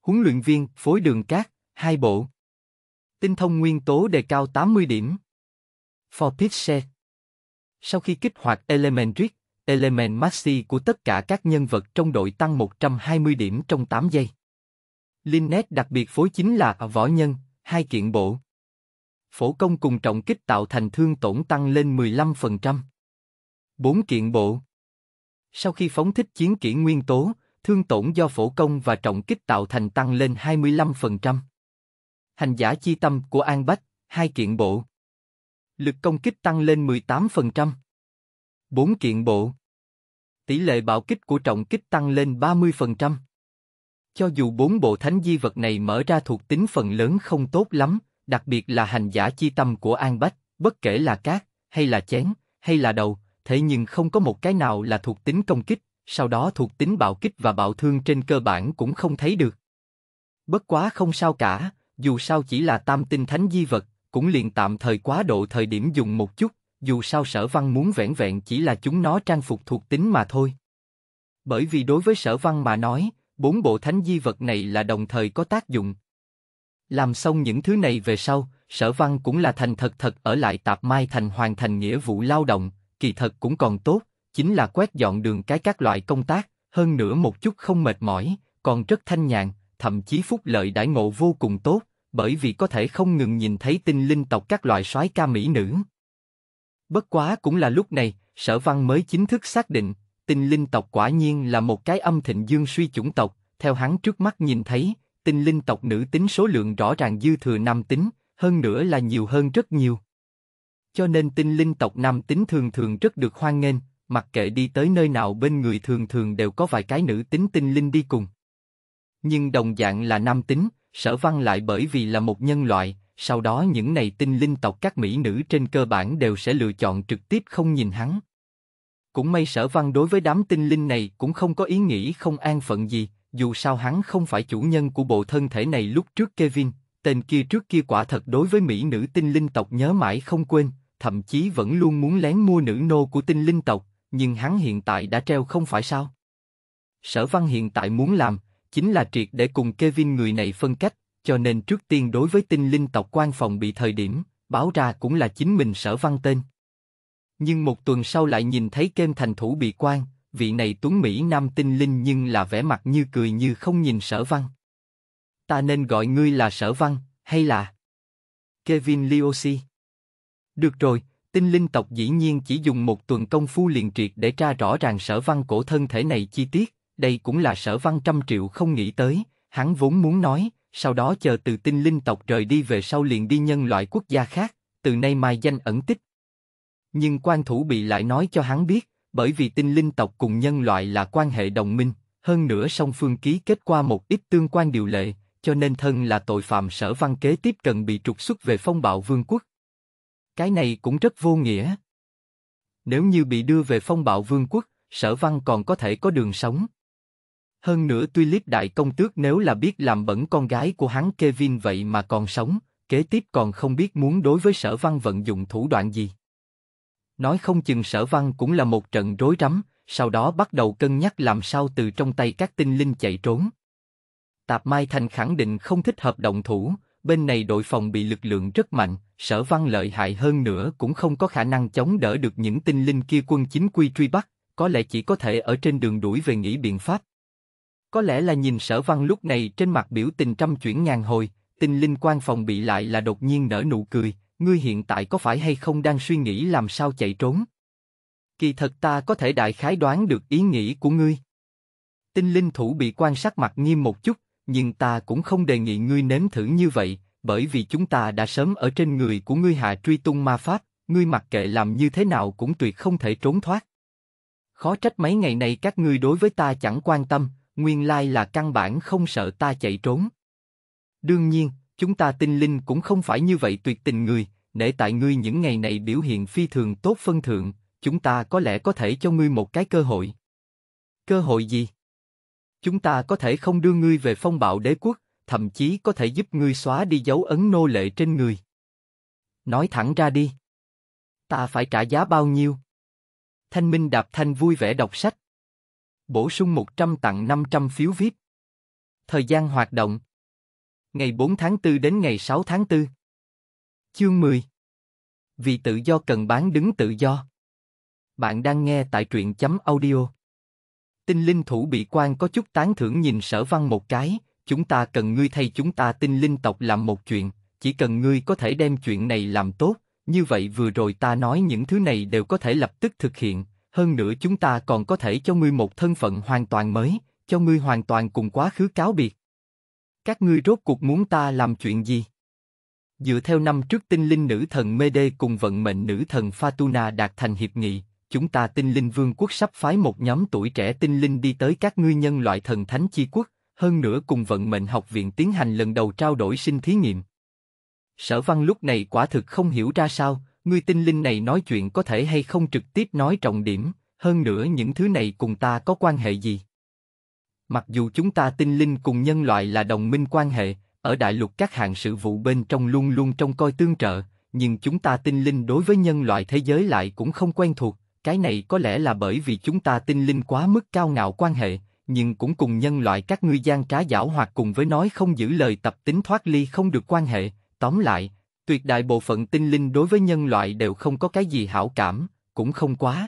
Huấn luyện viên, phối đường cát, hai bộ. Tinh thông nguyên tố đề cao 80 điểm. For set. Sau khi kích hoạt Elementric, Element Maxi của tất cả các nhân vật trong đội tăng 120 điểm trong 8 giây. Linnet đặc biệt phối chính là võ nhân, hai kiện bộ. Phổ công cùng trọng kích tạo thành thương tổn tăng lên 15%. 4 kiện bộ. Sau khi phóng thích chiến kỹ nguyên tố, thương tổn do phổ công và trọng kích tạo thành tăng lên 25%. Hành giả chi tâm của An Bách, hai kiện bộ. Lực công kích tăng lên 18%. Bốn kiện bộ. Tỷ lệ bạo kích của trọng kích tăng lên 30%. Cho dù bốn bộ thánh di vật này mở ra thuộc tính phần lớn không tốt lắm, đặc biệt là hành giả chi tâm của An Bách, bất kể là cát, hay là chén, hay là đầu, thế nhưng không có một cái nào là thuộc tính công kích, sau đó thuộc tính bạo kích và bạo thương trên cơ bản cũng không thấy được. Bất quá không sao cả, dù sao chỉ là tam tinh thánh di vật, cũng liền tạm thời quá độ thời điểm dùng một chút, dù sao sở văn muốn vẹn vẹn chỉ là chúng nó trang phục thuộc tính mà thôi. Bởi vì đối với sở văn mà nói, bốn bộ thánh di vật này là đồng thời có tác dụng. Làm xong những thứ này về sau, sở văn cũng là thành thật thật ở lại tạp mai thành hoàn thành nghĩa vụ lao động, kỳ thật cũng còn tốt, chính là quét dọn đường cái các loại công tác, hơn nữa một chút không mệt mỏi, còn rất thanh nhàn, thậm chí phúc lợi đãi ngộ vô cùng tốt, bởi vì có thể không ngừng nhìn thấy tinh linh tộc các loại soái ca mỹ nữ. Bất quá cũng là lúc này, Sở Văn mới chính thức xác định, tinh linh tộc quả nhiên là một cái âm thịnh dương suy chủng tộc, theo hắn trước mắt nhìn thấy, tinh linh tộc nữ tính số lượng rõ ràng dư thừa nam tính, hơn nữa là nhiều hơn rất nhiều cho nên tinh linh tộc nam tính thường thường rất được hoan nghênh, mặc kệ đi tới nơi nào bên người thường thường đều có vài cái nữ tính tinh linh đi cùng. Nhưng đồng dạng là nam tính, sở văn lại bởi vì là một nhân loại, sau đó những này tinh linh tộc các mỹ nữ trên cơ bản đều sẽ lựa chọn trực tiếp không nhìn hắn. Cũng may sở văn đối với đám tinh linh này cũng không có ý nghĩ không an phận gì, dù sao hắn không phải chủ nhân của bộ thân thể này lúc trước Kevin, tên kia trước kia quả thật đối với mỹ nữ tinh linh tộc nhớ mãi không quên, thậm chí vẫn luôn muốn lén mua nữ nô của tinh linh tộc, nhưng hắn hiện tại đã treo không phải sao? Sở Văn hiện tại muốn làm, chính là triệt để cùng Kevin người này phân cách, cho nên trước tiên đối với tinh linh tộc quan phòng bị thời điểm, báo ra cũng là chính mình Sở Văn tên. Nhưng một tuần sau lại nhìn thấy kem thành thủ bị quan, vị này tuấn Mỹ nam tinh linh nhưng là vẻ mặt như cười như không nhìn Sở Văn. Ta nên gọi ngươi là Sở Văn, hay là Kevin Liosi? Được rồi, tinh linh tộc dĩ nhiên chỉ dùng một tuần công phu liền triệt để tra rõ ràng sở văn cổ thân thể này chi tiết, đây cũng là sở văn trăm triệu không nghĩ tới, hắn vốn muốn nói, sau đó chờ từ tinh linh tộc rời đi về sau liền đi nhân loại quốc gia khác, từ nay mai danh ẩn tích. Nhưng quan thủ bị lại nói cho hắn biết, bởi vì tinh linh tộc cùng nhân loại là quan hệ đồng minh, hơn nữa song phương ký kết qua một ít tương quan điều lệ, cho nên thân là tội phạm sở văn kế tiếp cần bị trục xuất về phong bạo vương quốc, cái này cũng rất vô nghĩa. Nếu như bị đưa về phong bạo vương quốc, sở văn còn có thể có đường sống. Hơn nữa tuy Tulip đại công tước nếu là biết làm bẩn con gái của hắn Kevin vậy mà còn sống, kế tiếp còn không biết muốn đối với sở văn vận dụng thủ đoạn gì. Nói không chừng sở văn cũng là một trận rối rắm, sau đó bắt đầu cân nhắc làm sao từ trong tay các tinh linh chạy trốn. Tạp Mai Thành khẳng định không thích hợp động thủ, bên này đội phòng bị lực lượng rất mạnh, sở văn lợi hại hơn nữa cũng không có khả năng chống đỡ được những tinh linh kia quân chính quy truy bắt, có lẽ chỉ có thể ở trên đường đuổi về nghĩ biện pháp. Có lẽ là nhìn sở văn lúc này trên mặt biểu tình trăm chuyển ngàn hồi, tinh linh quan phòng bị lại là đột nhiên nở nụ cười, ngươi hiện tại có phải hay không đang suy nghĩ làm sao chạy trốn? Kỳ thật ta có thể đại khái đoán được ý nghĩ của ngươi. Tinh linh thủ bị quan sát mặt nghiêm một chút, nhưng ta cũng không đề nghị ngươi nếm thử như vậy, bởi vì chúng ta đã sớm ở trên người của ngươi hạ truy tung ma pháp, ngươi mặc kệ làm như thế nào cũng tuyệt không thể trốn thoát. Khó trách mấy ngày này các ngươi đối với ta chẳng quan tâm, nguyên lai là căn bản không sợ ta chạy trốn. Đương nhiên, chúng ta tinh linh cũng không phải như vậy tuyệt tình người, để tại ngươi những ngày này biểu hiện phi thường tốt phân thượng, chúng ta có lẽ có thể cho ngươi một cái cơ hội. Cơ hội gì? chúng ta có thể không đưa ngươi về phong bạo đế quốc, thậm chí có thể giúp ngươi xóa đi dấu ấn nô lệ trên người. Nói thẳng ra đi. Ta phải trả giá bao nhiêu? Thanh Minh Đạp Thanh vui vẻ đọc sách. Bổ sung 100 tặng 500 phiếu VIP. Thời gian hoạt động. Ngày 4 tháng 4 đến ngày 6 tháng 4. Chương 10. Vì tự do cần bán đứng tự do. Bạn đang nghe tại truyện chấm audio Tinh linh thủ bị quan có chút tán thưởng nhìn sở văn một cái, chúng ta cần ngươi thay chúng ta tinh linh tộc làm một chuyện, chỉ cần ngươi có thể đem chuyện này làm tốt, như vậy vừa rồi ta nói những thứ này đều có thể lập tức thực hiện, hơn nữa chúng ta còn có thể cho ngươi một thân phận hoàn toàn mới, cho ngươi hoàn toàn cùng quá khứ cáo biệt. Các ngươi rốt cuộc muốn ta làm chuyện gì? Dựa theo năm trước tinh linh nữ thần Mê Đê cùng vận mệnh nữ thần Fatuna đạt thành hiệp nghị, chúng ta tinh linh vương quốc sắp phái một nhóm tuổi trẻ tinh linh đi tới các ngươi nhân loại thần thánh chi quốc, hơn nữa cùng vận mệnh học viện tiến hành lần đầu trao đổi sinh thí nghiệm. Sở văn lúc này quả thực không hiểu ra sao, ngươi tinh linh này nói chuyện có thể hay không trực tiếp nói trọng điểm, hơn nữa những thứ này cùng ta có quan hệ gì? Mặc dù chúng ta tinh linh cùng nhân loại là đồng minh quan hệ, ở đại lục các hạng sự vụ bên trong luôn luôn trông coi tương trợ, nhưng chúng ta tinh linh đối với nhân loại thế giới lại cũng không quen thuộc, cái này có lẽ là bởi vì chúng ta tinh linh quá mức cao ngạo quan hệ, nhưng cũng cùng nhân loại các ngươi gian trá giảo hoặc cùng với nói không giữ lời tập tính thoát ly không được quan hệ. Tóm lại, tuyệt đại bộ phận tinh linh đối với nhân loại đều không có cái gì hảo cảm, cũng không quá.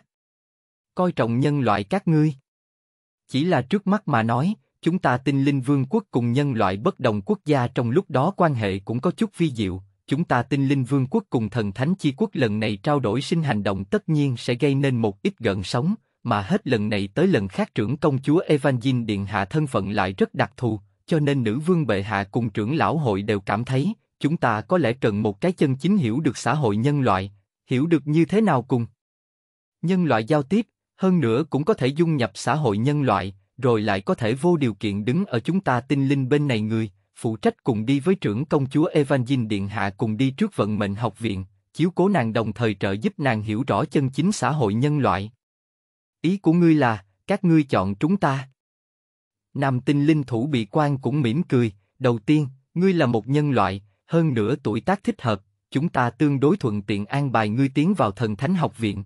Coi trọng nhân loại các ngươi. Chỉ là trước mắt mà nói, chúng ta tinh linh vương quốc cùng nhân loại bất đồng quốc gia trong lúc đó quan hệ cũng có chút vi diệu, chúng ta tinh linh vương quốc cùng thần thánh chi quốc lần này trao đổi sinh hành động tất nhiên sẽ gây nên một ít gợn sóng, mà hết lần này tới lần khác trưởng công chúa evangin Điện Hạ thân phận lại rất đặc thù, cho nên nữ vương bệ hạ cùng trưởng lão hội đều cảm thấy, chúng ta có lẽ cần một cái chân chính hiểu được xã hội nhân loại, hiểu được như thế nào cùng nhân loại giao tiếp, hơn nữa cũng có thể dung nhập xã hội nhân loại, rồi lại có thể vô điều kiện đứng ở chúng ta tinh linh bên này người, phụ trách cùng đi với trưởng công chúa Evangeline Điện Hạ cùng đi trước vận mệnh học viện, chiếu cố nàng đồng thời trợ giúp nàng hiểu rõ chân chính xã hội nhân loại. Ý của ngươi là, các ngươi chọn chúng ta. Nam tinh linh thủ bị quan cũng mỉm cười, đầu tiên, ngươi là một nhân loại, hơn nữa tuổi tác thích hợp, chúng ta tương đối thuận tiện an bài ngươi tiến vào thần thánh học viện.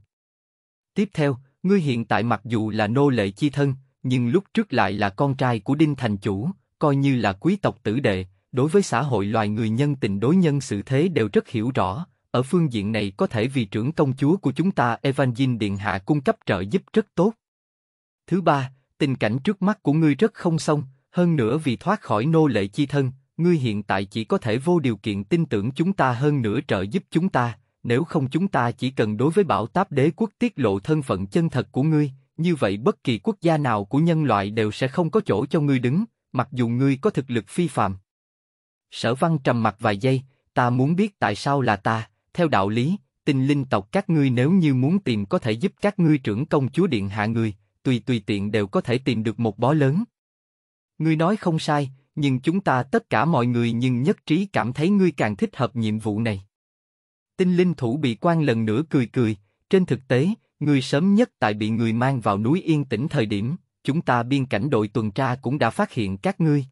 Tiếp theo, ngươi hiện tại mặc dù là nô lệ chi thân, nhưng lúc trước lại là con trai của Đinh Thành Chủ, coi như là quý tộc tử đệ, đối với xã hội loài người nhân tình đối nhân sự thế đều rất hiểu rõ, ở phương diện này có thể vì trưởng công chúa của chúng ta Evangeline Điện Hạ cung cấp trợ giúp rất tốt. Thứ ba, tình cảnh trước mắt của ngươi rất không xong, hơn nữa vì thoát khỏi nô lệ chi thân, ngươi hiện tại chỉ có thể vô điều kiện tin tưởng chúng ta hơn nữa trợ giúp chúng ta, nếu không chúng ta chỉ cần đối với bảo táp đế quốc tiết lộ thân phận chân thật của ngươi, như vậy bất kỳ quốc gia nào của nhân loại đều sẽ không có chỗ cho ngươi đứng, mặc dù ngươi có thực lực phi phạm. Sở văn trầm mặt vài giây, ta muốn biết tại sao là ta, theo đạo lý, tinh linh tộc các ngươi nếu như muốn tìm có thể giúp các ngươi trưởng công chúa điện hạ người, tùy tùy tiện đều có thể tìm được một bó lớn. Ngươi nói không sai, nhưng chúng ta tất cả mọi người nhưng nhất trí cảm thấy ngươi càng thích hợp nhiệm vụ này. Tinh linh thủ bị quan lần nữa cười cười, trên thực tế, ngươi sớm nhất tại bị người mang vào núi yên tĩnh thời điểm, chúng ta biên cảnh đội tuần tra cũng đã phát hiện các ngươi.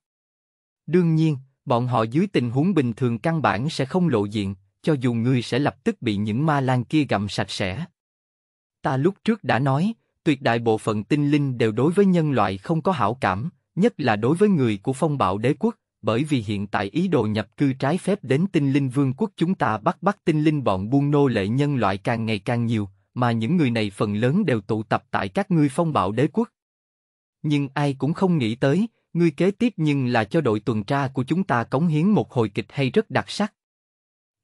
Đương nhiên, bọn họ dưới tình huống bình thường căn bản sẽ không lộ diện, cho dù ngươi sẽ lập tức bị những ma lang kia gặm sạch sẽ. Ta lúc trước đã nói, tuyệt đại bộ phận tinh linh đều đối với nhân loại không có hảo cảm, nhất là đối với người của phong bạo đế quốc, bởi vì hiện tại ý đồ nhập cư trái phép đến tinh linh vương quốc chúng ta bắt bắt tinh linh bọn buôn nô lệ nhân loại càng ngày càng nhiều, mà những người này phần lớn đều tụ tập tại các ngươi phong bạo đế quốc. Nhưng ai cũng không nghĩ tới, ngươi kế tiếp nhưng là cho đội tuần tra của chúng ta cống hiến một hồi kịch hay rất đặc sắc.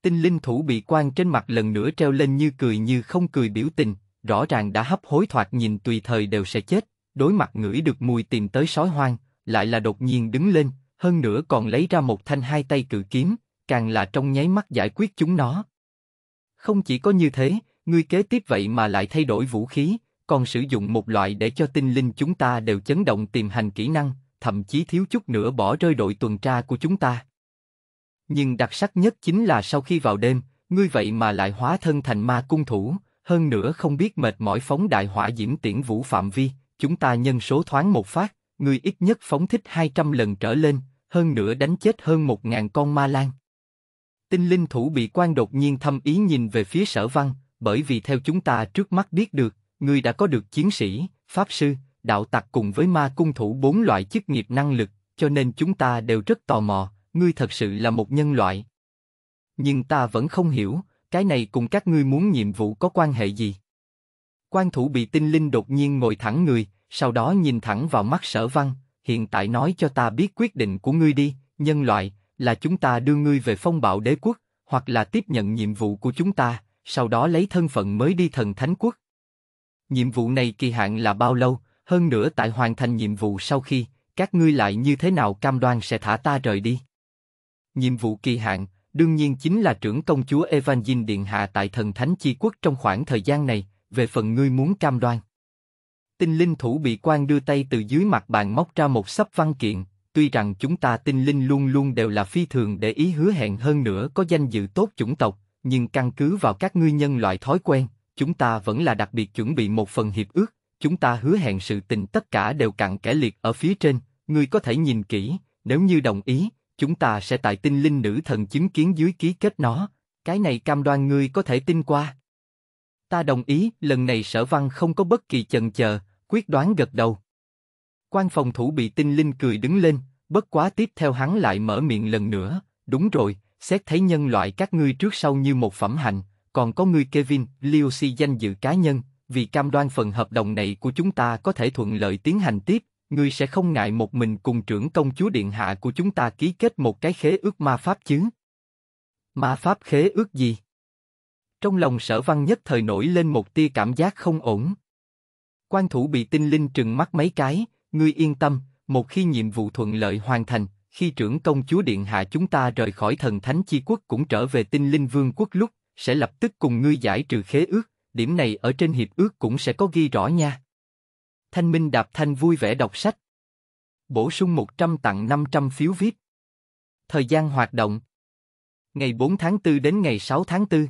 Tinh linh thủ bị quan trên mặt lần nữa treo lên như cười như không cười biểu tình, rõ ràng đã hấp hối thoạt nhìn tùy thời đều sẽ chết, đối mặt ngửi được mùi tìm tới sói hoang, lại là đột nhiên đứng lên, hơn nữa còn lấy ra một thanh hai tay cự kiếm, càng là trong nháy mắt giải quyết chúng nó. Không chỉ có như thế, ngươi kế tiếp vậy mà lại thay đổi vũ khí, còn sử dụng một loại để cho tinh linh chúng ta đều chấn động tìm hành kỹ năng, thậm chí thiếu chút nữa bỏ rơi đội tuần tra của chúng ta. Nhưng đặc sắc nhất chính là sau khi vào đêm, ngươi vậy mà lại hóa thân thành ma cung thủ, hơn nữa không biết mệt mỏi phóng đại hỏa diễm tiễn vũ phạm vi, chúng ta nhân số thoáng một phát, ngươi ít nhất phóng thích 200 lần trở lên, hơn nữa đánh chết hơn 1.000 con ma lan. Tinh linh thủ bị quan đột nhiên thâm ý nhìn về phía sở văn, bởi vì theo chúng ta trước mắt biết được, ngươi đã có được chiến sĩ, pháp sư, đạo tặc cùng với ma cung thủ bốn loại chức nghiệp năng lực, cho nên chúng ta đều rất tò mò, ngươi thật sự là một nhân loại. Nhưng ta vẫn không hiểu, cái này cùng các ngươi muốn nhiệm vụ có quan hệ gì? Quan thủ bị tinh linh đột nhiên ngồi thẳng người, sau đó nhìn thẳng vào mắt sở văn, hiện tại nói cho ta biết quyết định của ngươi đi, nhân loại, là chúng ta đưa ngươi về phong bạo đế quốc, hoặc là tiếp nhận nhiệm vụ của chúng ta, sau đó lấy thân phận mới đi thần thánh quốc nhiệm vụ này kỳ hạn là bao lâu, hơn nữa tại hoàn thành nhiệm vụ sau khi, các ngươi lại như thế nào cam đoan sẽ thả ta rời đi. Nhiệm vụ kỳ hạn, đương nhiên chính là trưởng công chúa Evangeline Điện Hạ tại thần thánh chi quốc trong khoảng thời gian này, về phần ngươi muốn cam đoan. Tinh linh thủ bị quan đưa tay từ dưới mặt bàn móc ra một sấp văn kiện, tuy rằng chúng ta tinh linh luôn luôn đều là phi thường để ý hứa hẹn hơn nữa có danh dự tốt chủng tộc, nhưng căn cứ vào các ngươi nhân loại thói quen, chúng ta vẫn là đặc biệt chuẩn bị một phần hiệp ước, chúng ta hứa hẹn sự tình tất cả đều cặn kẽ liệt ở phía trên, ngươi có thể nhìn kỹ, nếu như đồng ý, chúng ta sẽ tại tinh linh nữ thần chứng kiến dưới ký kết nó, cái này cam đoan ngươi có thể tin qua. Ta đồng ý, lần này sở văn không có bất kỳ chần chờ, quyết đoán gật đầu. quan phòng thủ bị tinh linh cười đứng lên, bất quá tiếp theo hắn lại mở miệng lần nữa, đúng rồi, xét thấy nhân loại các ngươi trước sau như một phẩm hạnh, còn có người Kevin, Liu Si danh dự cá nhân, vì cam đoan phần hợp đồng này của chúng ta có thể thuận lợi tiến hành tiếp, ngươi sẽ không ngại một mình cùng trưởng công chúa điện hạ của chúng ta ký kết một cái khế ước ma pháp chứ? Ma pháp khế ước gì? Trong lòng sở văn nhất thời nổi lên một tia cảm giác không ổn. Quan thủ bị tinh linh trừng mắt mấy cái, ngươi yên tâm, một khi nhiệm vụ thuận lợi hoàn thành, khi trưởng công chúa điện hạ chúng ta rời khỏi thần thánh chi quốc cũng trở về tinh linh vương quốc lúc, sẽ lập tức cùng ngươi giải trừ khế ước, điểm này ở trên hiệp ước cũng sẽ có ghi rõ nha. Thanh Minh Đạp Thanh vui vẻ đọc sách. Bổ sung 100 tặng 500 phiếu VIP. Thời gian hoạt động Ngày 4 tháng 4 đến ngày 6 tháng 4